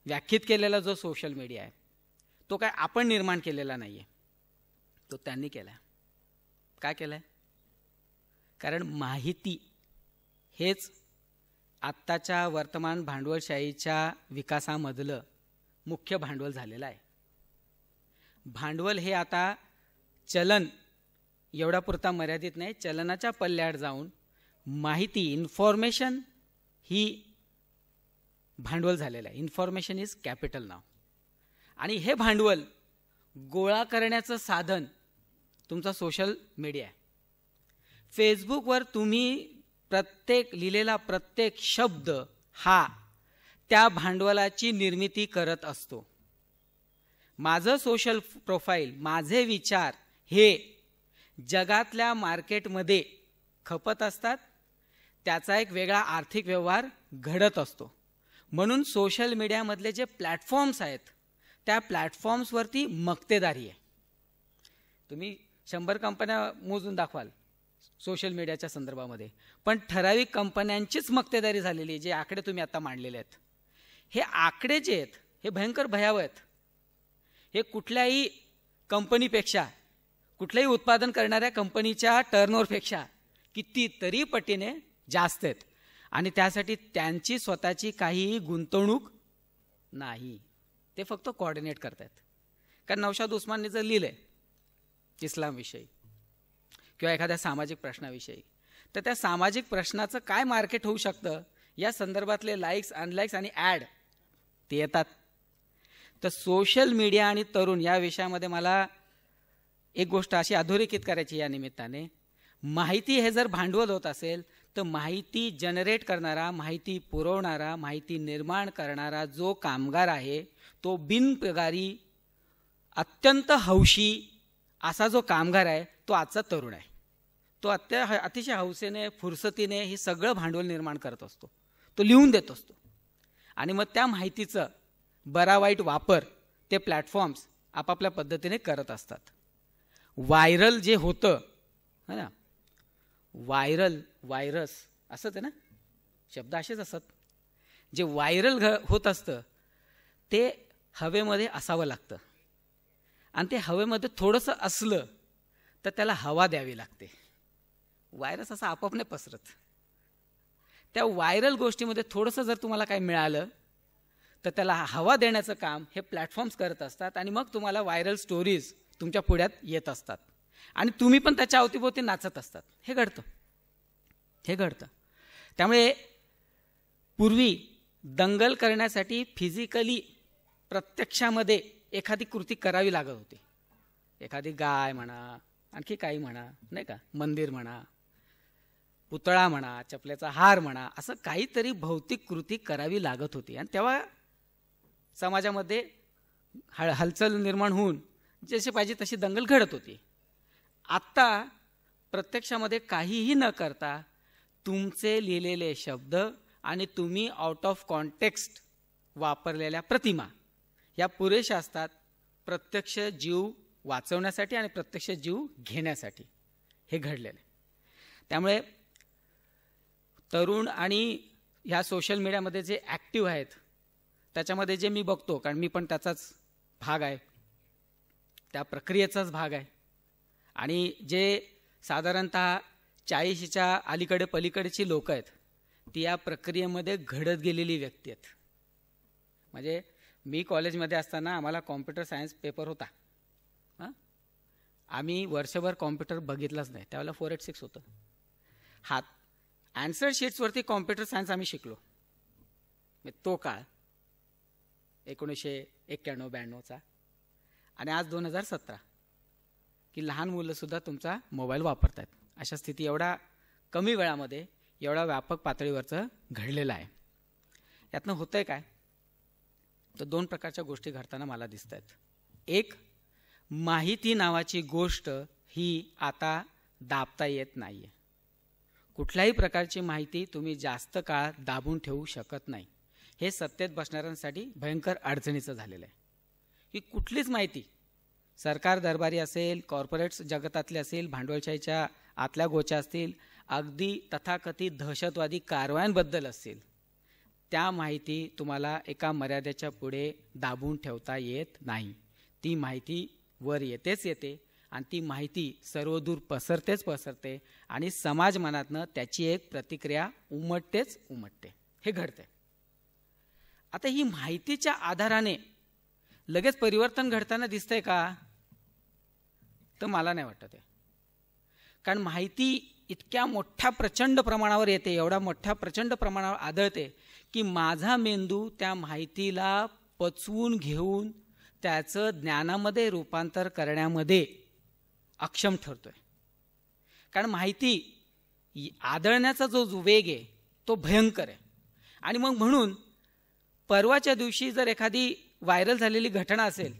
F: व्याख्यित केलेला जो सोशल मीडिया आहे तो काय आपण निर्माण केलेला नाही आहे तो त्यांनी केला काय केला कारण माहिती हेच आत्ताच्या वर्तमान भांडवलशाहीच्या विकासामधलं मुख्य भांडवल झालेलं आहे भांडवल हे आता चलन एवढ्यापुरता मर्यादित नाही चलनाच्या पल्ल्याड जाऊन माहिती इन्फॉर्मेशन ही भांडवल झालेलं आहे इन्फॉर्मेशन इज कॅपिटल नाव आणि हे भांडवल गोळा करण्याचं साधन तुमचा सोशल मीडिया आहे फेसबुकवर तुम्ही प्रत्येक लिहिलेला प्रत्येक शब्द हा त्या भांडवलाची निर्मिती करत असतो माझं सोशल प्रोफाईल माझे विचार हे जगातल्या मार्केटमध्ये खपत असतात त्याचा एक वेगळा आर्थिक व्यवहार घडत असतो म्हणून सोशल मीडियामधले जे प्लॅटफॉर्म्स आहेत त्या प्लॅटफॉर्म्सवरती मक्तेदारी आहे तुम्ही शंभर कंपन्या मोजून दाखवाल सोशल मीडियाच्या संदर्भामध्ये पण ठराविक कंपन्यांचीच मक्तेदारी झालेली जे आकडे तुम्ही आता मांडलेले आहेत हे आकडे जे आहेत हे भयंकर भयावह आहेत हे कुठल्याही कंपनीपेक्षा कुठल्याही उत्पादन करणाऱ्या कंपनीच्या टर्नओव्हरपेक्षा कितीतरी पटीने जास्त आहेत आणि त्यासाठी त्यांची स्वतःची काहीही गुंतवणूक नाही ते फक्त कॉर्डिनेट करत आहेत कारण नवशाद उस्माननी जर लिहिलं आहे इस्लामविषयी किंवा एखाद्या सामाजिक प्रश्नाविषयी तर त्या सामाजिक प्रश्नाचं काय मार्केट होऊ शकतं या संदर्भातले लाईक्स अनलाईक्स आणि ॲड ते येतात तर सोशल मीडिया आणि तरुण या विषयामध्ये मला एक गोष्ट अशी अधोरेखित करायची या निमित्ताने माहिती हे जर भांडवल होत असेल तर माहिती जनरेट करणारा माहिती पुरवणारा माहिती निर्माण करणारा जो कामगार आहे तो बिनपगारी अत्यंत हौशी असा जो कामगार आहे तो आजचा तरुण आहे तो अत्य अतिशय हौसेने फुरसतीने हे सगळं भांडवल निर्माण करत असतो तो लिहून देत असतो आणि मग त्या माहितीचं बरा वाईट वापर ते प्लॅटफॉर्म्स आपापल्या पद्धतीने करत असतात व्हायरल जे होतं है ना व्हायरल व्हायरस असत आहे ना शब्द असेच असत जे व्हायरल घ होत असतं ते हवेमध्ये असावं लागतं आणि ते हवेमध्ये थोडंसं असलं तर त्याला हवा द्यावी लागते व्हायरस असा आपापने पसरत त्या व्हायरल गोष्टीमध्ये थोडंसं जर तुम्हाला काही मिळालं तर त्याला हवा देण्याचं काम हे प्लॅटफॉर्म्स करत असतात आणि मग तुम्हाला व्हायरल स्टोरीज तुमच्या पुढ्यात येत असतात आणि तुम्ही पण त्याच्या अवतीभोवती नाचत असतात हे घडतं हे घडतं त्यामुळे पूर्वी दंगल करण्यासाठी फिजिकली प्रत्यक्षामध्ये एखादी कृती करावी लागत होती एखादी गाय म्हणा आणखी काही म्हणा नाही का मंदिर म्हणा पुतळा म्हणा चपल्याचा हार म्हणा असं काहीतरी भौतिक कृती करावी लागत होती आणि तेव्हा समाजामध्ये हळ हालचाल निर्माण होऊन जशी पाहिजे तशी दंगल घडत होती आत्ता प्रत्यक्षामध्ये काहीही न करता तुमचे लिहिलेले शब्द आणि तुम्ही आउट ऑफ कॉन्टेक्स्ट वापरलेल्या प्रतिमा या पुरेशा असतात प्रत्यक्ष जीव वाचवण्यासाठी आणि प्रत्यक्ष जीव घेण्यासाठी हे घडलेलं आहे त्यामुळे तरुण आणि ह्या सोशल मीडियामध्ये जे ॲक्टिव्ह आहेत त्याच्यामध्ये जे मी बघतो कारण मी पण त्याचाच भाग आहे त्या प्रक्रियेचाच भाग आहे आणि जे साधारणत चाळीशीच्या अलीकडे पलीकडची लोक आहेत ती या प्रक्रियेमध्ये घडत गेलेली व्यक्ती आहेत म्हणजे मी कॉलेजमध्ये असताना आम्हाला कॉम्प्युटर सायन्स पेपर होता हां आम्ही वर्षभर कॉम्प्युटर बघितलाच नाही त्यावेळेला फोर एट सिक्स होतं हात ॲन्सर शीट्सवरती कॉम्प्युटर सायन्स आम्ही शिकलो म्हणजे तो काळ एकोणीसशे एक्क्याण्णव ब्याण्णवचा आणि आज दोन हजार सतरा की लहान मुलंसुद्धा तुमचा मोबाईल वापरत आहेत अशा स्थिती एवढा कमी वेळामध्ये एवढा व्यापक पातळीवरचं घडलेलं आहे यातनं होतं आहे काय तर दोन प्रकारच्या गोष्टी घडताना मला दिसत आहेत एक माहिती नावाची गोष्ट ही आता दाबता येत नाही आहे कुठल्याही प्रकारची माहिती तुम्ही जास्त काळ दाबून ठेवू शकत नाही हे सत्तेत बसणाऱ्यांसाठी भयंकर अडचणीचं झालेलं आहे की कुठलीच माहिती सरकार दरबारी असेल कॉर्पोरेट्स जगतातले असेल भांडवलशाहीच्या आतल्या गोच्या असतील अगदी तथाकथित दहशतवादी कारवायांबद्दल असतील त्या माहिती तुम्हाला एका मर्यादेच्या पुढे दाबून ठेवता येत नाही ती माहिती वर येतेच येते आणि ती माहिती सर्वदूर पसरतेच पसरते आणि समाज मनातनं त्याची एक प्रतिक्रिया उमटतेच उमटते हे घडते आता ही माहितीच्या आधाराने लगेच परिवर्तन घडताना दिसतंय का तर मला नाही वाटत आहे कारण माहिती इतक्या मोठ्या प्रचंड प्रमाणावर येते एवढ्या मोठ्या प्रचंड प्रमाणावर आदळते की माझा मेंदू त्या माहितीला पचवून घेऊन त्याचं ज्ञानामध्ये रूपांतर करण्यामध्ये अक्षम ठरतोय कारण माहिती आदळण्याचा जो वेग आहे तो भयंकर आहे आणि मग म्हणून परवाच्या दिवशी जर एखादी व्हायरल झालेली घटना असेल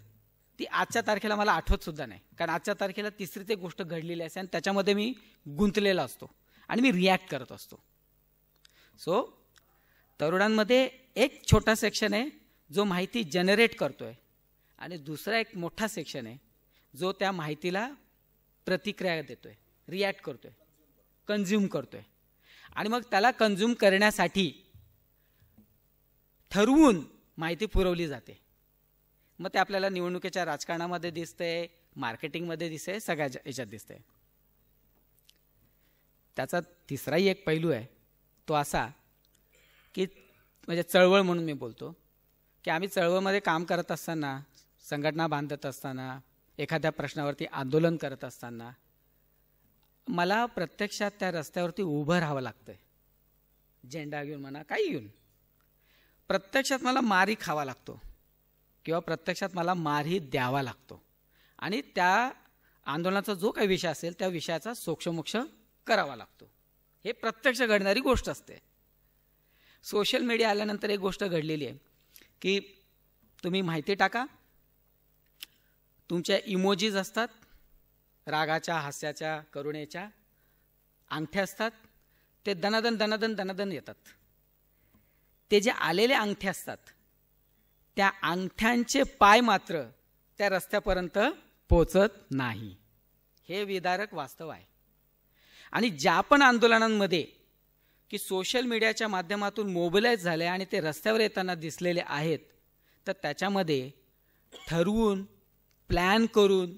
F: ती आजच्या तारखेला मला आठवत सुद्धा नाही कारण आजच्या तारखेला तिसरी ते गोष्ट घडलेली असते आणि त्याच्यामध्ये मी गुंतलेला असतो आणि मी रिॲक्ट करत असतो सो तरुणांमध्ये एक छोटा सेक्शन आहे जो माहिती जनरेट करतो आहे आणि दुसरा एक मोठा सेक्शन आहे जो त्या माहितीला प्रतिक्रिया देतो आहे रिॲक्ट करतो आहे कन्झ्युम करतो आहे आणि मग त्याला कन्झ्युम करण्यासाठी ठरवून माहिती पुरवली जाते मग ते आपल्याला निवडणुकीच्या राजकारणामध्ये आहे मार्केटिंगमध्ये दिसतंय सगळ्या याच्यात दिसतंय त्याचा तिसराही एक पैलू आहे तो असा की म्हणजे चळवळ म्हणून मी बोलतो की आम्ही चळवळमध्ये काम करत असताना संघटना बांधत असताना एखाद्या प्रश्नावरती आंदोलन करत असताना मला प्रत्यक्षात त्या रस्त्यावरती उभं राहावं लागतं झेंडा घेऊन म्हणा काही घेऊन प्रत्यक्षात मला मारी खावा लागतो किंवा प्रत्यक्षात मला मारही द्यावा लागतो आणि त्या आंदोलनाचा जो काही विषय असेल त्या विषयाचा सोक्षमोक्ष करावा लागतो हे प्रत्यक्ष घडणारी गोष्ट असते सोशल मीडिया आल्यानंतर एक गोष्ट घडलेली आहे की तुम्ही माहिती टाका तुमच्या इमोजीज असतात रागाच्या हास्याच्या करुणेच्या अंगठ्या असतात ते दनादन दनादन दनादन येतात ते जे आलेले अंगठे असतात त्या अंगठ्यांचे पाय मात्र त्या रस्त्यापर्यंत पोचत नाही हे विदारक वास्तव आहे आणि ज्या पण आंदोलनांमध्ये की सोशल मीडियाच्या माध्यमातून मोबिलाईज झाले आणि ते रस्त्यावर येताना दिसलेले आहेत तर त्याच्यामध्ये ठरवून प्लॅन करून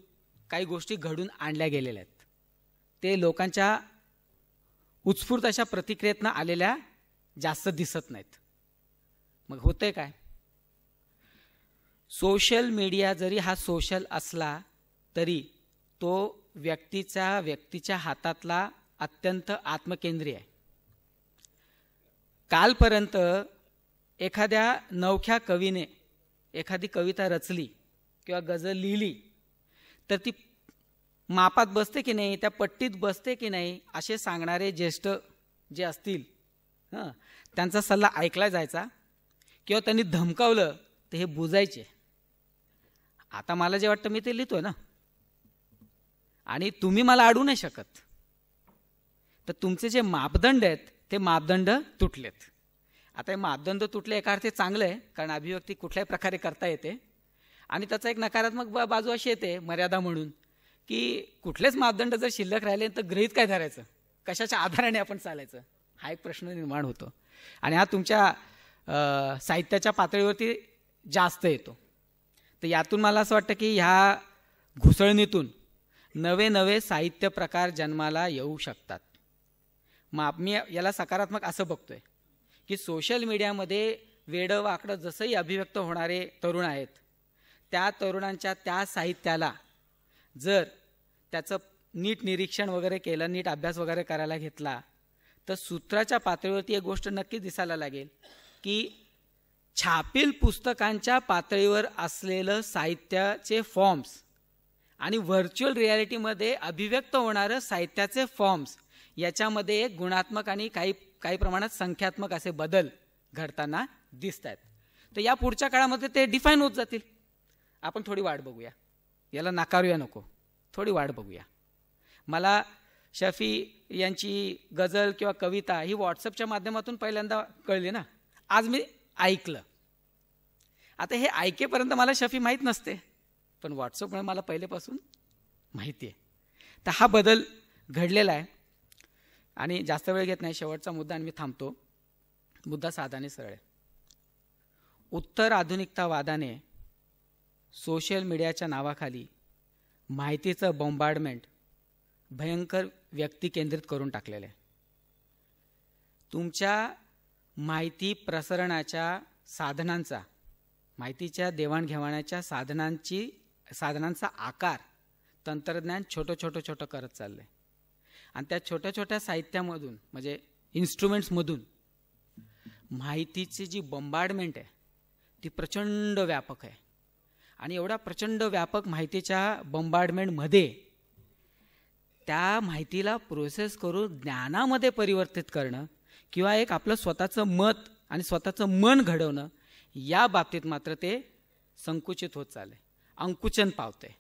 F: काही गोष्टी घडून आणल्या गेलेल्या आहेत ते लोकांच्या उत्स्फूर्त अशा प्रतिक्रियेतनं आलेल्या जास्त दिसत नाहीत मग होतंय काय सोशल मीडिया जरी हा सोशल असला तरी तो व्यक्तीचा व्यक्तीच्या हातातला अत्यंत आत्मकेंद्रीय आहे कालपर्यंत एखाद्या नवख्या कवीने एखादी कविता रचली किंवा गजल लिहिली तर ती मापात बसते की नाही त्या पट्टीत बसते की नाही असे सांगणारे ज्येष्ठ जे असतील हां त्यांचा सल्ला ऐकला जायचा किंवा त्यांनी धमकावलं तर हे बुजायचे आता मला जे वाटतं मी ते लिहितो ना आणि तुम्ही मला अडू नाही शकत तर तुमचे जे मापदंड आहेत ते मापदंड तुटलेत आता हे मापदंड तुटले एका अर्थी चांगलं आहे कारण अभिव्यक्ती कुठल्याही प्रकारे करता येते आणि त्याचा एक नकारात्मक बा बाजू अशी येते मर्यादा म्हणून की कुठलेच मापदंड जर शिल्लक राहिले तर ग्रहित काय धरायचं कशाच्या आधाराने आपण चालायचं हा एक प्रश्न निर्माण होतो आणि हा तुमच्या साहित्याच्या पातळीवरती जास्त येतो तर यातून मला असं वाटतं की ह्या घुसळणीतून नवे नवे साहित्य प्रकार जन्माला येऊ शकतात मग मी याला सकारात्मक असं बघतोय की सोशल मीडियामध्ये वेडं वाकडं जसंही अभिव्यक्त होणारे तरुण आहेत त्या तरुणांच्या त्या साहित्याला जर त्याचं नीट निरीक्षण वगैरे केलं नीट अभ्यास वगैरे करायला घेतला तर सूत्राच्या पातळीवरती एक गोष्ट नक्की दिसायला लागेल की छापील पुस्तकांच्या पातळीवर असलेलं साहित्याचे फॉर्म्स आणि व्हर्च्युअल रियालिटीमध्ये अभिव्यक्त होणारं साहित्याचे फॉर्म्स याच्यामध्ये गुणात्मक आणि काही काही प्रमाणात संख्यात्मक असे बदल घडताना दिसत आहेत तर या पुढच्या काळामध्ये ते डिफाईन होत जातील आपण थोडी वाट बघूया याला नाकारूया नको थोडी वाट बघूया मला शफी यांची गझल किंवा कविता ही व्हॉट्सअपच्या माध्यमातून पहिल्यांदा कळली ना आज मी ऐकलं आता हे ऐकेपर्यंत मला शफी माहीत नसते पण व्हॉट्सअपमुळे मला पहिल्यापासून माहिती आहे तर हा बदल घडलेला आहे आणि जास्त वेळ घेत नाही शेवटचा मुद्दा आणि मी थांबतो मुद्दा साधाने सरळ आहे उत्तर आधुनिकतावादाने सोशल मीडियाच्या नावाखाली माहितीचं बॉम्बार्डमेंट भयंकर व्यक्ती केंद्रित करून टाकलेलं आहे तुमच्या माहिती प्रसरणाच्या साधनांचा माहितीच्या देवाणघेवाणाच्या साधनांची साधनांचा आकार तंत्रज्ञान छोटं छोटं छोटं करत चाललं आहे आणि त्या छोट्या छोट्या साहित्यामधून म्हणजे इन्स्ट्रुमेंट्समधून माहितीची जी बंबार्डमेंट आहे ती प्रचंड व्यापक आहे आणि एवढा प्रचंड व्यापक माहितीच्या बंबार्डमेंटमध्ये त्या माहितीला प्रोसेस करून ज्ञानामध्ये परिवर्तित करणं किंवा एक आपलं स्वतःचं मत आणि स्वतःचं मन घडवणं या बाबतीत मात्र ते संकुचित होत चालले अंकुचन पावते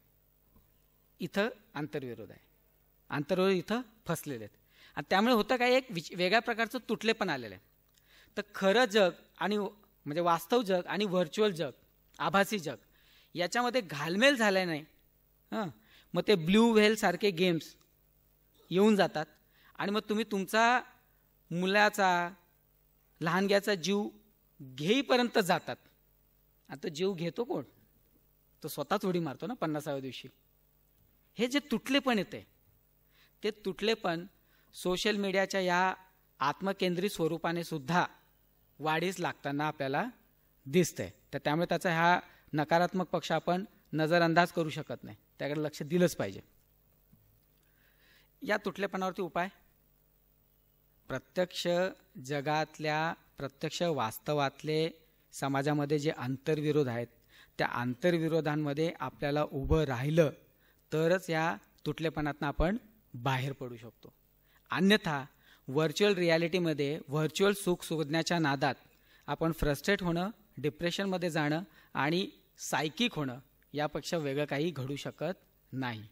F: इथं आंतरविरोध आहे आंतरवळ इथं फसलेले आहेत आणि त्यामुळे होतं काय एक विच वेगळ्या प्रकारचं तुटले पण आलेलं आहे तर खरं जग आणि म्हणजे वास्तव जग आणि व्हर्च्युअल जग आभासी जग याच्यामध्ये घालमेल झाल्या नाही हां मग ते ब्ल्यू व्हेलसारखे गेम्स येऊन जातात आणि मग तुम्ही तुमचा मुलाचा लहानग्याचा जीव घेईपर्यंत जातात आता जीव घेतो कोण तो स्वतःच उडी मारतो ना पन्नासाव्या दिवशी हे जे तुटले पण येते ते तुटले पण सोशल मीडियाच्या या आत्मकेंद्रित स्वरूपाने सुद्धा वाढीस लागताना आपल्याला दिसतंय तर त्यामुळे त्याचा हा नकारात्मक पक्ष आपण नजरअंदाज करू शकत नाही त्याकडे लक्ष दिलंच पाहिजे या तुटलेपणावरती उपाय प्रत्यक्ष जगातल्या प्रत्यक्ष वास्तवातले समाजामध्ये जे आंतरविरोध आहेत त्या आंतरविरोधांमध्ये आपल्याला उभं राहिलं तरच या तुटलेपणातनं आपण बाहेर पडू शकतो अन्यथा व्हर्च्युअल रियालिटीमध्ये व्हर्च्युअल सुख शोधण्याच्या नादात आपण फ्रस्ट्रेट होणं डिप्रेशनमध्ये जाणं आणि सायकिक होणं यापेक्षा वेगळं काही घडू शकत नाही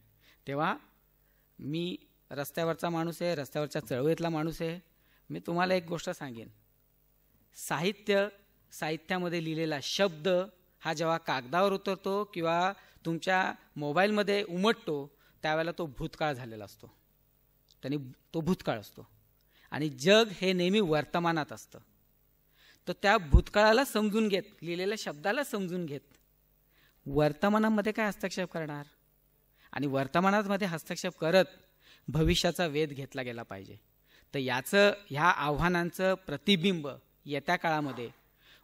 F: तेव्हा मी रस्त्यावरचा माणूस आहे रस्त्यावरच्या चळवळीतला माणूस आहे मी तुम्हाला एक गोष्ट सांगेन साहित्य साहित्यामध्ये लिहिलेला शब्द हा जेव्हा कागदावर उतरतो किंवा तुमच्या मोबाईलमध्ये उमटतो त्यावेळेला तो भूतकाळ झालेला असतो त्यांनी तो भूतकाळ असतो आणि जग हे नेहमी वर्तमानात असतं तर त्या भूतकाळाला समजून घेत लिहिलेल्या शब्दाला समजून घेत वर्तमानामध्ये काय हस्तक्षेप करणार आणि वर्तमानामध्ये हस्तक्षेप करत भविष्याचा वेध घेतला गेला पाहिजे तर याचं ह्या आव्हानांचं प्रतिबिंब येत्या काळामध्ये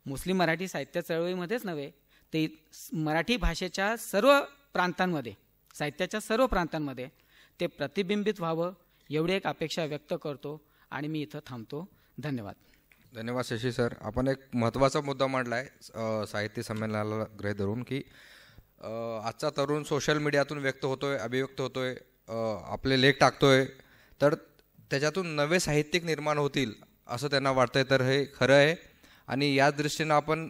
F: मुस्लिम मराठी साहित्य चळवळीमध्येच नव्हे ते मराठी भाषेच्या सर्व प्रांतांमध्ये साहित्याच्या सर्व प्रांतांमध्ये ते प्रतिबिंबित व्हावं एवढी एक अपेक्षा व्यक्त करतो आणि मी इथं थांबतो
A: धन्यवाद धन्यवाद शशी सर आपण एक महत्त्वाचा मुद्दा मांडला आहे साहित्य संमेलनाला ग्रह धरून की आजचा तरुण सोशल मीडियातून व्यक्त होतोय अभिव्यक्त होतोय आपले लेख टाकतोय तर त्याच्यातून नवे साहित्यिक निर्माण होतील असं त्यांना वाटतंय तर हे खरं आहे आणि या दृष्टीनं आपण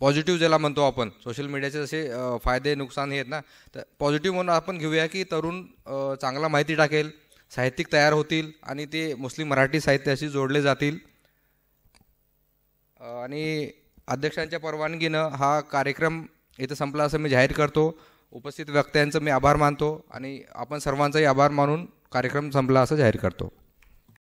A: पॉझिटिव्ह ज्याला म्हणतो आपण सोशल मीडियाचे जसे फायदे नुकसान हे आहेत ना तर पॉझिटिव्ह म्हणून आपण घेऊया की तरुण चांगला माहिती टाकेल साहित्यिक तयार होतील आणि ते मुस्लिम मराठी साहित्याशी जोडले जातील आणि अध्यक्षांच्या परवानगीनं हा कार्यक्रम इथं संपला असं मी जाहीर करतो उपस्थित व्यक्त्यांचं मी आभार मानतो आणि आपण सर्वांचाही आभार मानून कार्यक्रम संपला असं जाहीर करतो